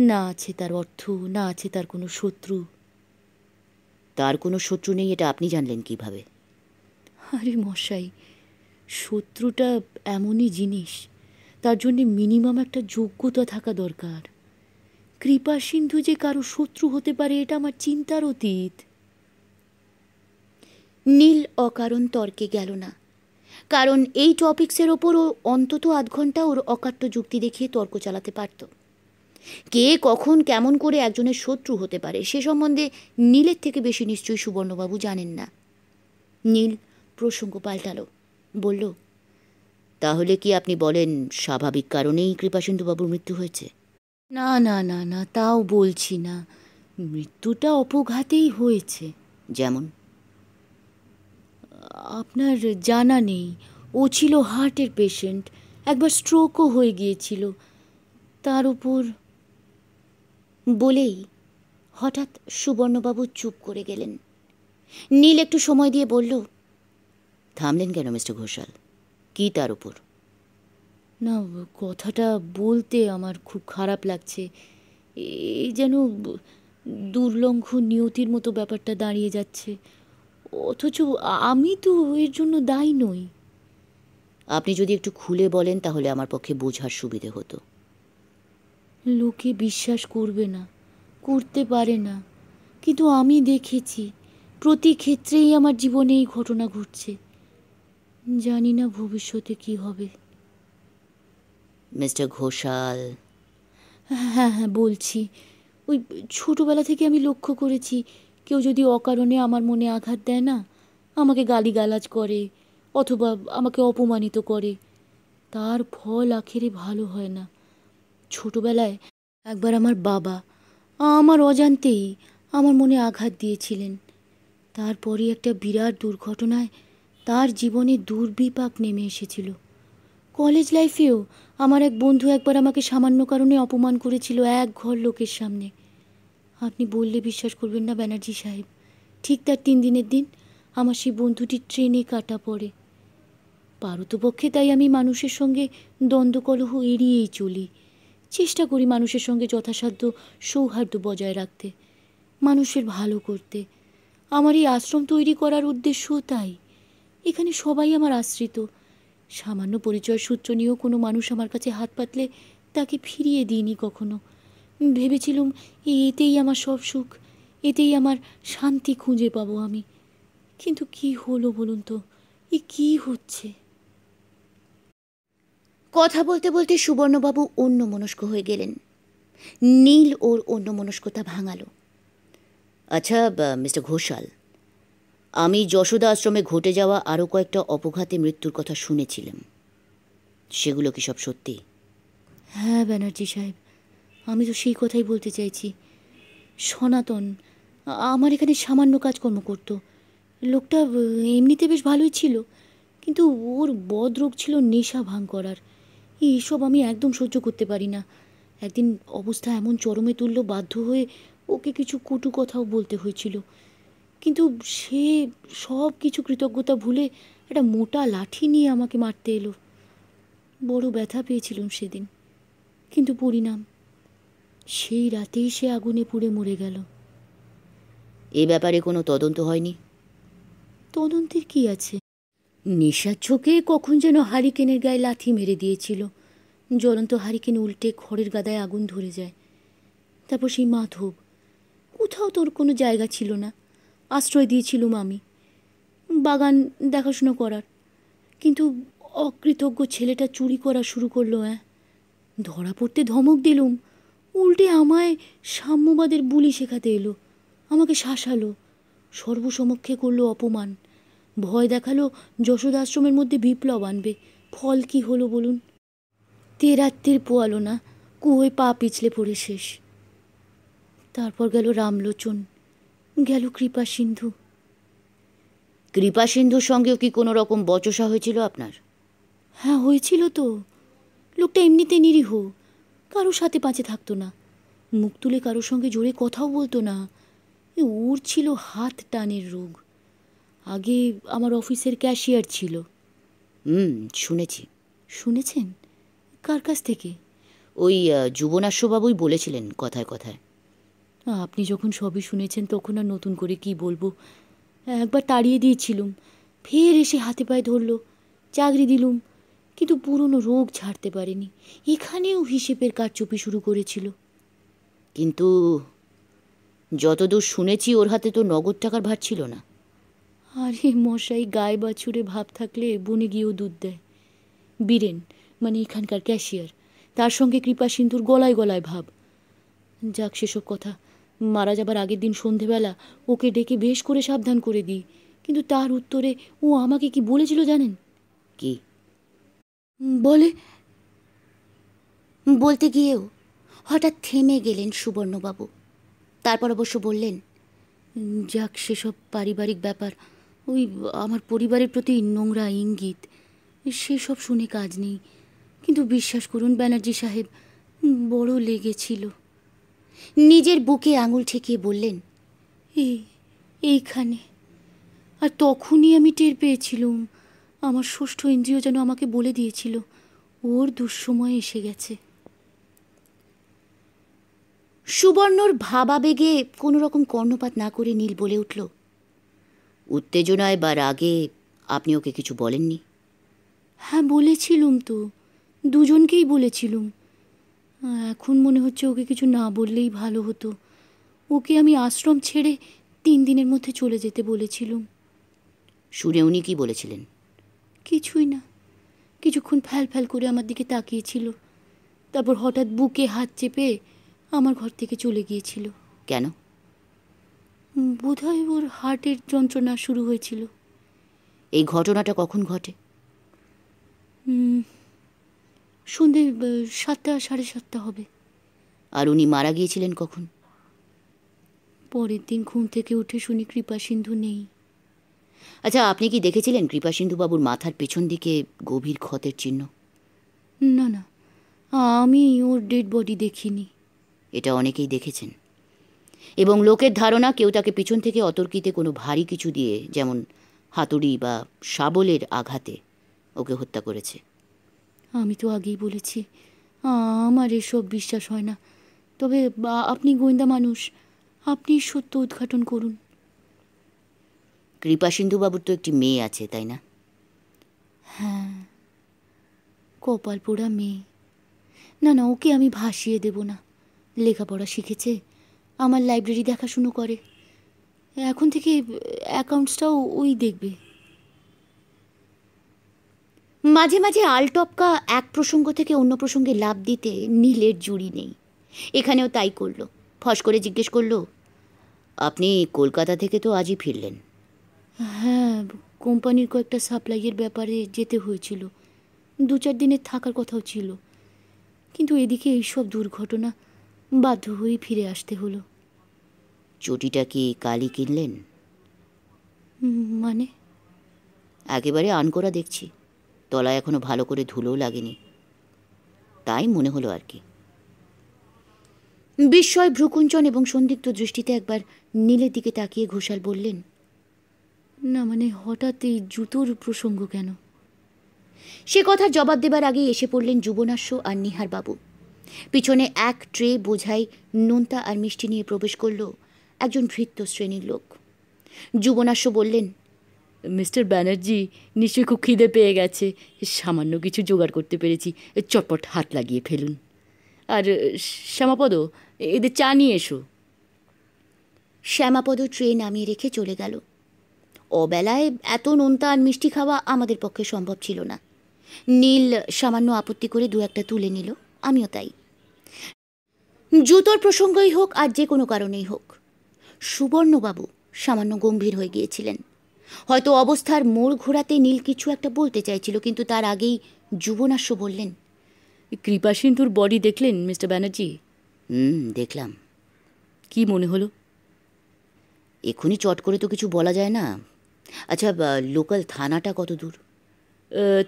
না আছে তার অর্থ না আছে তার কোনো শত্রু তার কোনো শত্রু নেই এটা আপনি জানলেন কিভাবে আরে মশাই শত্রুটা এমনই জিনিস তার জন্যে মিনিমাম একটা যোগ্যতা থাকা দরকার কৃপা সিন্ধু যে কারো শত্রু হতে পারে এটা আমার চিন্তার অতীত নীল অকারণ তর্কে গেল না কারণ এই টপিক্সের ও অন্তত আধ ঘন্টা ওর অকাট্য যুক্তি দেখিয়ে তর্ক চালাতে পারত কে কখন কেমন করে একজনের শত্রু হতে পারে সে সম্বন্ধে নীলের থেকে বেশি নিশ্চয়ই সুবর্ণবাবু জানেন না নীল প্রসঙ্গ পাল্টালো বলল তাহলে কি আপনি বলেন স্বাভাবিক কারণেই কৃপাসেন্দুবাবুর মৃত্যু হয়েছে না না না না তাও বলছি না মৃত্যুটা অপঘাতেই হয়েছে যেমন আপনার জানা নেই ও ছিল হার্টের পেশেন্ট একবার স্ট্রোকও হয়ে গিয়েছিল তার উপর বলেই হঠাৎ সুবর্ণবাবু চুপ করে গেলেন নীল একটু সময় দিয়ে বলল থামলেন কেন মিস্টার ঘোষাল কি তার উপর না কথাটা বলতে আমার খুব খারাপ লাগছে এই যেন দুর্লঙ্ঘ নিয়তির মতো ব্যাপারটা দাঁড়িয়ে যাচ্ছে অথচ আমি তো এর জন্য দায়ী নই আপনি যদি একটু খুলে বলেন তাহলে আমার পক্ষে বোঝার সুবিধে হতো লোকে বিশ্বাস করবে না করতে পারে না কিন্তু আমি দেখেছি প্রতি ক্ষেত্রেই আমার জীবনে এই ঘটনা ঘটছে জানি না ভবিষ্যতে কি হবে মিস্টার ঘোষাল হ্যাঁ হ্যাঁ বলছি ওই ছোটোবেলা থেকে আমি লক্ষ্য করেছি কেউ যদি অকারণে আমার মনে আঘাত দেয় না আমাকে গালিগালাজ করে অথবা আমাকে অপমানিত করে তার ফল আখেরে ভালো হয় না ছোটোবেলায় একবার আমার বাবা আমার অজান্তেই আমার মনে আঘাত দিয়েছিলেন তারপরে একটা বিরাট দুর্ঘটনায় তার জীবনে দুর্বিপাক নেমে এসেছিল কলেজ লাইফেও আমার এক বন্ধু একবার আমাকে সামান্য কারণে অপমান করেছিল এক ঘর লোকের সামনে আপনি বললে বিশ্বাস করবেন না ব্যানার্জি সাহেব ঠিক তার তিন দিনের দিন আমার সেই বন্ধুটি ট্রেনে কাটা পড়ে পারতপক্ষে তাই আমি মানুষের সঙ্গে দ্বন্দ্বকলহ এড়িয়েই চলি চেষ্টা করি মানুষের সঙ্গে যথাসাধ্য সৌহার্দ্য বজায় রাখতে মানুষের ভালো করতে আমার এই আশ্রম তৈরি করার উদ্দেশ্যও তাই এখানে সবাই আমার আশ্রিত সামান্য পরিচয় সূত্র নিয়েও কোনো মানুষ আমার কাছে হাত পাতলে তাকে ফিরিয়ে দিইনি কখনো ভেবেছিলুম এতেই আমার সব সুখ এতেই আমার শান্তি খুঁজে পাবো আমি কিন্তু কি হলো বলুন তো এ কি হচ্ছে কথা বলতে বলতে সুবর্ণবাবু অন্য মনস্ক হয়ে গেলেন নীল ওর অন্য মনস্কতা ভাঙালো আচ্ছা মিস্টার ঘোষাল আমি যশোদা আশ্রমে ঘটে যাওয়া আরও কয়েকটা অপঘাতে মৃত্যুর কথা শুনেছিলাম সেগুলো কি সব সত্যি হ্যাঁ ব্যানার্জি সাহেব আমি তো সেই কথাই বলতে চাইছি সনাতন আমার এখানে সামান্য কাজকর্ম করত লোকটা এমনিতে বেশ ভালোই ছিল কিন্তু ওর বদরোগ ছিল নেশা ভাঙ করার এইসব আমি একদম সহ্য করতে পারি না একদিন অবস্থা এমন চরমে তুললো বাধ্য হয়ে ওকে কিছু কটু কথাও বলতে হয়েছিল কিন্তু সে সব কিছু কৃতজ্ঞতা ভুলে একটা মোটা লাঠি নিয়ে আমাকে মারতে এলো বড় ব্যথা পেয়েছিলাম সেদিন কিন্তু পরিণাম সেই রাতেই সে আগুনে পুড়ে মরে গেল এ ব্যাপারে কোনো তদন্ত হয়নি তদন্তের কি আছে নেশার চোখে কখন যেন হারিকেনের গায়ে লাথি মেরে দিয়েছিল জ্বলন্ত হারিকেন উল্টে খড়ের গাদায় আগুন ধরে যায় তারপর সেই মাধব কোথাও তোর কোনো জায়গা ছিল না আশ্রয় দিয়েছিলুম আমি বাগান দেখাশুনো করার কিন্তু অকৃতজ্ঞ ছেলেটা চুরি করা শুরু করলো হ্যাঁ ধরা পড়তে ধমক দিলুম উল্টে আমায় সাম্যবাদের বুলি শেখাতে এলো আমাকে শাসালো সর্বসমক্ষে করলো অপমান ভয় দেখালো আশ্রমের মধ্যে বিপ্লব আনবে ফল কি হলো বলুন তেরাত্তির পোয়ালো না কুয়ে পা পিছলে পড়ে শেষ তারপর গেল রামলোচন গেল কৃপা সিন্ধু কৃপা সিন্ধুর সঙ্গেও কি কোনো রকম বচসা হয়েছিল আপনার হ্যাঁ হয়েছিল তো লোকটা এমনিতে নিরীহ কারো সাথে পাঁচে থাকতো না মুখ তুলে কারো সঙ্গে জোরে কথাও বলতো না ওর ছিল হাত টানের রোগ আগে আমার অফিসের ক্যাশিয়ার ছিল হুম শুনেছি শুনেছেন কার কাছ থেকে ওই যুবনাশ্যবাবুই বলেছিলেন কথায় কথায় আপনি যখন সবই শুনেছেন তখন আর নতুন করে কি বলবো একবার তাড়িয়ে দিয়েছিলুম ফের এসে হাতে পায়ে ধরল চাকরি দিলুম কিন্তু পুরনো রোগ ছাড়তে পারেনি এখানেও হিসেবের কাজ চুপি শুরু করেছিল কিন্তু যতদূর শুনেছি ওর হাতে তো নগদ টাকার ভার ছিল না আরে মশাই গায়ে বাছুরে ভাব থাকলে বনে গিয়েও দুধ দেয় বীরেন মানে এখানকার ক্যাশিয়ার তার সঙ্গে কৃপা সিন্ধুর গলায় গলায় ভাব যাক সেসব কথা মারা যাবার আগের দিন সন্ধেবেলা ওকে ডেকে বেশ করে সাবধান করে দিই কিন্তু তার উত্তরে ও আমাকে কি বলেছিল জানেন কি বলে বলতে গিয়েও হঠাৎ থেমে গেলেন সুবর্ণবাবু তারপর অবশ্য বললেন যাক সেসব পারিবারিক ব্যাপার ওই আমার পরিবারের প্রতি নোংরা ইঙ্গিত সেসব শুনে কাজ নেই কিন্তু বিশ্বাস করুন ব্যানার্জি সাহেব বড় লেগেছিল নিজের বুকে আঙুল ঠেকিয়ে বললেন এই এইখানে আর তখনই আমি টের পেয়েছিলুম আমার ষষ্ঠ ইন্দ্রিয় যেন আমাকে বলে দিয়েছিল ওর দুঃসময় এসে গেছে সুবর্ণর ভাবাবেগে কোনো রকম কর্ণপাত না করে নীল বলে উঠল উত্তেজনায় বা রাগে আপনি ওকে কিছু বলেননি হ্যাঁ বলেছিলুম তো দুজনকেই বলেছিলুম এখন মনে হচ্ছে ওকে কিছু না বললেই ভালো হতো ওকে আমি আশ্রম ছেড়ে তিন দিনের মধ্যে চলে যেতে বলেছিলুম শুনে উনি কি বলেছিলেন কিছুই না কিছুক্ষণ ফ্যাল ফ্যাল করে আমার দিকে তাকিয়েছিল তারপর হঠাৎ বুকে হাত চেপে আমার ঘর থেকে চলে গিয়েছিল কেন বোধহয় ওর হার্টের যন্ত্রণা শুরু হয়েছিল এই ঘটনাটা কখন ঘটে হুম সন্ধে সাতটা সাড়ে সাতটা হবে আর উনি মারা গিয়েছিলেন কখন পরের দিন ঘুম থেকে উঠে শুনি কৃপা সিন্ধু নেই আচ্ছা আপনি কি দেখেছিলেন কৃপা বাবুর মাথার পেছন দিকে গভীর ক্ষতের চিহ্ন না না আমি ওর ডেড বডি দেখিনি এটা অনেকেই দেখেছেন এবং লোকের ধারণা কেউ তাকে পিছন থেকে অতর্কিতে কোনো ভারী কিছু দিয়ে যেমন হাতুড়ি বা শাবলের আঘাতে ওকে হত্যা করেছে আমি তো আগেই বলেছি আমার এসব বিশ্বাস হয় না তবে আপনি গোয়েন্দা মানুষ আপনি সত্য উদ্ঘাটন করুন কৃপাসিন্ধুবাবুর তো একটি মেয়ে আছে তাই না হ্যাঁ কপাল পোড়া মেয়ে না না ওকে আমি ভাসিয়ে দেব না লেখাপড়া শিখেছে আমার লাইব্রেরি দেখাশুনো করে এখন থেকে অ্যাকাউন্টসটাও ওই দেখবে মাঝে মাঝে আলটপকা এক প্রসঙ্গ থেকে অন্য প্রসঙ্গে লাভ দিতে নীলের জুড়ি নেই এখানেও তাই করল ফস করে জিজ্ঞেস করল আপনি কলকাতা থেকে তো আজই ফিরলেন হ্যাঁ কোম্পানির কয়েকটা সাপ্লাইয়ের ব্যাপারে যেতে হয়েছিল দু চার দিনের থাকার কথাও ছিল কিন্তু এদিকে এইসব দুর্ঘটনা বাধ্য হয়ে ফিরে আসতে হলো চটিটা কি কালি কিনলেন মানে একেবারে আনকোরা করা দেখছি তলায় এখনো ভালো করে ধুলোও লাগেনি তাই মনে হলো আর কি বিস্ময় ভ্রুকুঞ্চন এবং সন্দিগ্ধ দৃষ্টিতে একবার নীলের দিকে তাকিয়ে ঘোষাল বললেন না মানে হঠাৎ এই জুতোর প্রসঙ্গ কেন সে কথার জবাব দেবার আগে এসে পড়লেন যুবনাশ্য আর নিহার বাবু পিছনে এক ট্রে বোঝাই নোনতা আর মিষ্টি নিয়ে প্রবেশ করল একজন ভৃত্য শ্রেণীর লোক যুবনাশ্য বললেন মিস্টার ব্যানার্জি নিশ্চয়ই খুব খিদে পেয়ে গেছে সামান্য কিছু জোগাড় করতে পেরেছি চটপট হাত লাগিয়ে ফেলুন আর শ্যামাপদ এদের চা নিয়ে এসো শ্যামাপদ ট্রে নামিয়ে রেখে চলে গেল অবেলায় এত নোনতা আর মিষ্টি খাওয়া আমাদের পক্ষে সম্ভব ছিল না নীল সামান্য আপত্তি করে দু একটা তুলে নিল আমিও তাই জুতোর প্রসঙ্গই হোক আর যে কোনো কারণেই হোক সুবর্ণবাবু সামান্য গম্ভীর হয়ে গিয়েছিলেন হয়তো অবস্থার মোড় ঘোরাতে নীল কিছু একটা বলতে চাইছিল কিন্তু তার আগেই যুবনাশ্য বললেন কৃপা সিন্ধুর বডি দেখলেন মিস্টার ব্যানার্জি হুম দেখলাম কি মনে হলো এখনই চট করে তো কিছু বলা যায় না আচ্ছা লোকাল থানাটা কত দূর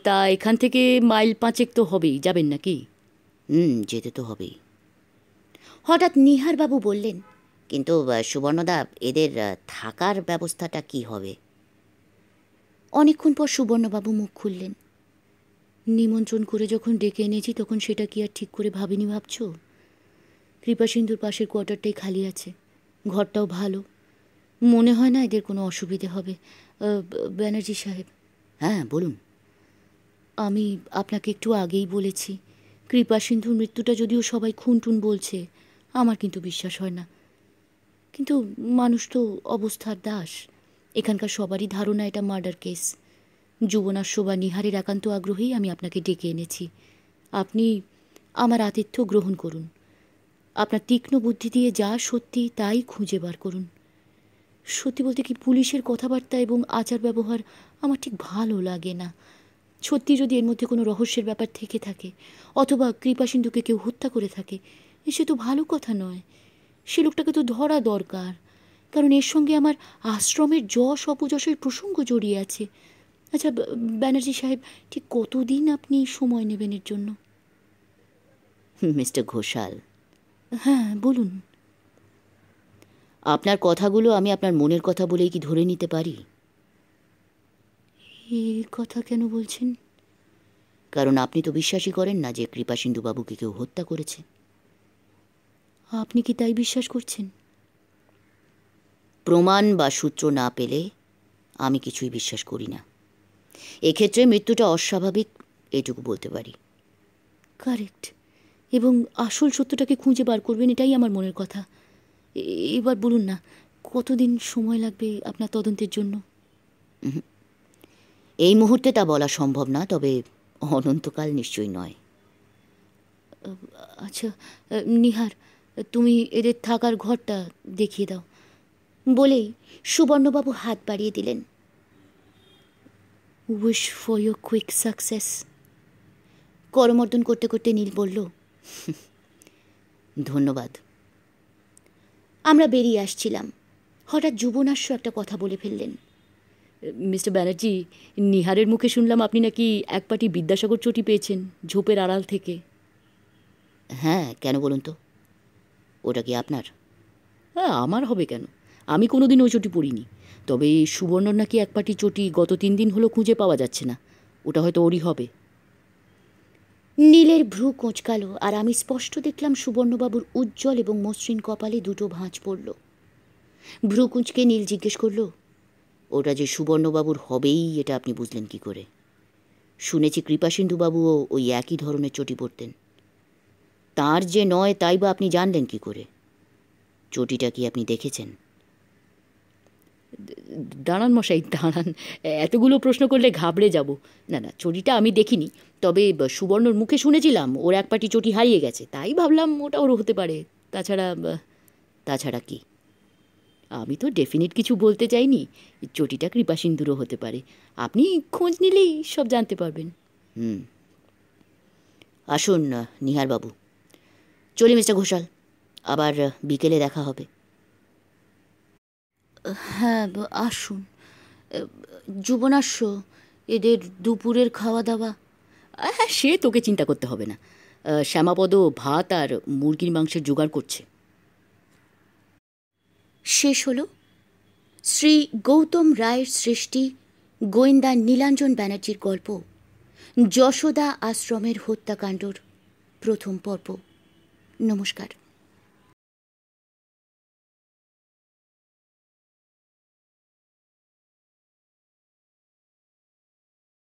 তা এখান থেকে মাইল পাঁচেক তো হবেই যাবেন নাকি হুম যেতে তো হবেই হঠাৎ নিহারবাবু বললেন কিন্তু সুবর্ণদা এদের থাকার ব্যবস্থাটা কি হবে অনেকক্ষণ পর সুবর্ণবাবু মুখ খুললেন নিমন্ত্রণ করে যখন ডেকে এনেছি তখন সেটা কি আর ঠিক করে ভাবিনি ভাবছ কৃপাসিন্ধুর পাশের কোয়ার্টারটাই খালি আছে ঘরটাও ভালো মনে হয় না এদের কোনো অসুবিধে হবে ব্যানার্জি সাহেব হ্যাঁ বলুন আমি আপনাকে একটু আগেই বলেছি কৃপাসিন্ধুর মৃত্যুটা যদিও সবাই খুনটুন বলছে আমার কিন্তু বিশ্বাস হয় না কিন্তু মানুষ তো অবস্থার দাস এখানকার সবারই ধারণা এটা মার্ডার কেস যুবনা শোভা নিহারের একান্ত আগ্রহেই আমি আপনাকে ডেকে এনেছি আপনি আমার আতিথ্য গ্রহণ করুন আপনার তীক্ষ্ণ বুদ্ধি দিয়ে যা সত্যি তাই খুঁজে বার করুন সত্যি বলতে কি পুলিশের কথাবার্তা এবং আচার ব্যবহার আমার ঠিক ভালো লাগে না সত্যি যদি এর মধ্যে কোনো রহস্যের ব্যাপার থেকে থাকে অথবা কৃপাসিন্ধুকে কেউ হত্যা করে থাকে সে তো ভালো কথা নয় সে লোকটাকে তো ধরা দরকার কারণ এর সঙ্গে আমার আশ্রমের যশ অপযশের প্রসঙ্গ জড়িয়ে আছে আচ্ছা ব্যানার্জি সাহেব ঠিক কতদিন আপনি সময় নেবেন এর জন্য মিস্টার ঘোষাল হ্যাঁ বলুন আপনার কথাগুলো আমি আপনার মনের কথা বলেই কি ধরে নিতে পারি এ কথা কেন বলছেন কারণ আপনি তো বিশ্বাসই করেন না যে কৃপা সিন্ধুবাবুকে কেউ হত্যা করেছে আপনি কি তাই বিশ্বাস করছেন প্রমাণ বা সূত্র না পেলে আমি কিছুই বিশ্বাস করি না এক্ষেত্রে মৃত্যুটা অস্বাভাবিক এটুকু বলতে পারি কারেক্ট এবং আসল সত্যটাকে খুঁজে বার করবেন এটাই আমার মনের কথা এবার বলুন না কতদিন সময় লাগবে আপনার তদন্তের জন্য এই মুহূর্তে তা বলা সম্ভব না তবে অনন্তকাল নিশ্চয়ই নয় আচ্ছা নিহার তুমি এদের থাকার ঘরটা দেখিয়ে দাও বলেই সুবর্ণবাবু হাত বাড়িয়ে দিলেন wish for you quick success করমর্দন করতে করতে নীল বলল ধন্যবাদ আমরা বেরিয়ে আসছিলাম হঠাৎ যুবনাশ্য একটা কথা বলে ফেললেন মিস্টার ব্যানার্জি নিহারের মুখে শুনলাম আপনি নাকি এক পাটি বিদ্যাসাগর চটি পেয়েছেন ঝোপের আড়াল থেকে হ্যাঁ কেন বলুন তো ওটা কি আপনার হ্যাঁ আমার হবে কেন আমি কোনোদিন ওই চটি পরিনি তবে সুবর্ণর নাকি এক পাটি চটি গত তিন দিন হলো খুঁজে পাওয়া যাচ্ছে না ওটা হয়তো ওরই হবে নীলের ভ্রু কোঁচকালো আর আমি স্পষ্ট দেখলাম সুবর্ণবাবুর উজ্জ্বল এবং মসৃণ কপালে দুটো ভাঁজ পড়ল ভ্রু কুঁচকে নীল জিজ্ঞেস করল ওটা যে সুবর্ণবাবুর হবেই এটা আপনি বুঝলেন কি করে শুনেছি কৃপাসিন্ধুবাবুও ওই একই ধরনের চটি পড়তেন তার যে নয় তাই বা আপনি জানলেন কি করে চটিটা কি আপনি দেখেছেন দাঁড়ান মশাই দাঁড়ান এতগুলো প্রশ্ন করলে ঘাবড়ে যাব না না চটিটা আমি দেখিনি তবে সুবর্ণর মুখে শুনেছিলাম ওর এক পাটি চটি হারিয়ে গেছে তাই ভাবলাম ওটা ওর হতে পারে তাছাড়া তাছাড়া কি আমি তো ডেফিনেট কিছু বলতে চাইনি চটিটা কৃপাসিন্দুরও হতে পারে আপনি খোঁজ নিলেই সব জানতে পারবেন হুম আসুন নিহারবাবু চলি মিস্টার ঘোষাল আবার বিকেলে দেখা হবে হ্যাঁ আসুন যুবনাশ্য এদের দুপুরের খাওয়া দাওয়া হ্যাঁ সে তোকে চিন্তা করতে হবে না শ্যামাপদ ভাত আর মুরগির মাংসের জোগাড় করছে শেষ হল শ্রী গৌতম রায়ের সৃষ্টি গোয়েন্দা নীলাঞ্জন ব্যানার্জির গল্প যশোদা আশ্রমের হত্যাকাণ্ডর প্রথম পর্ব নমস্কার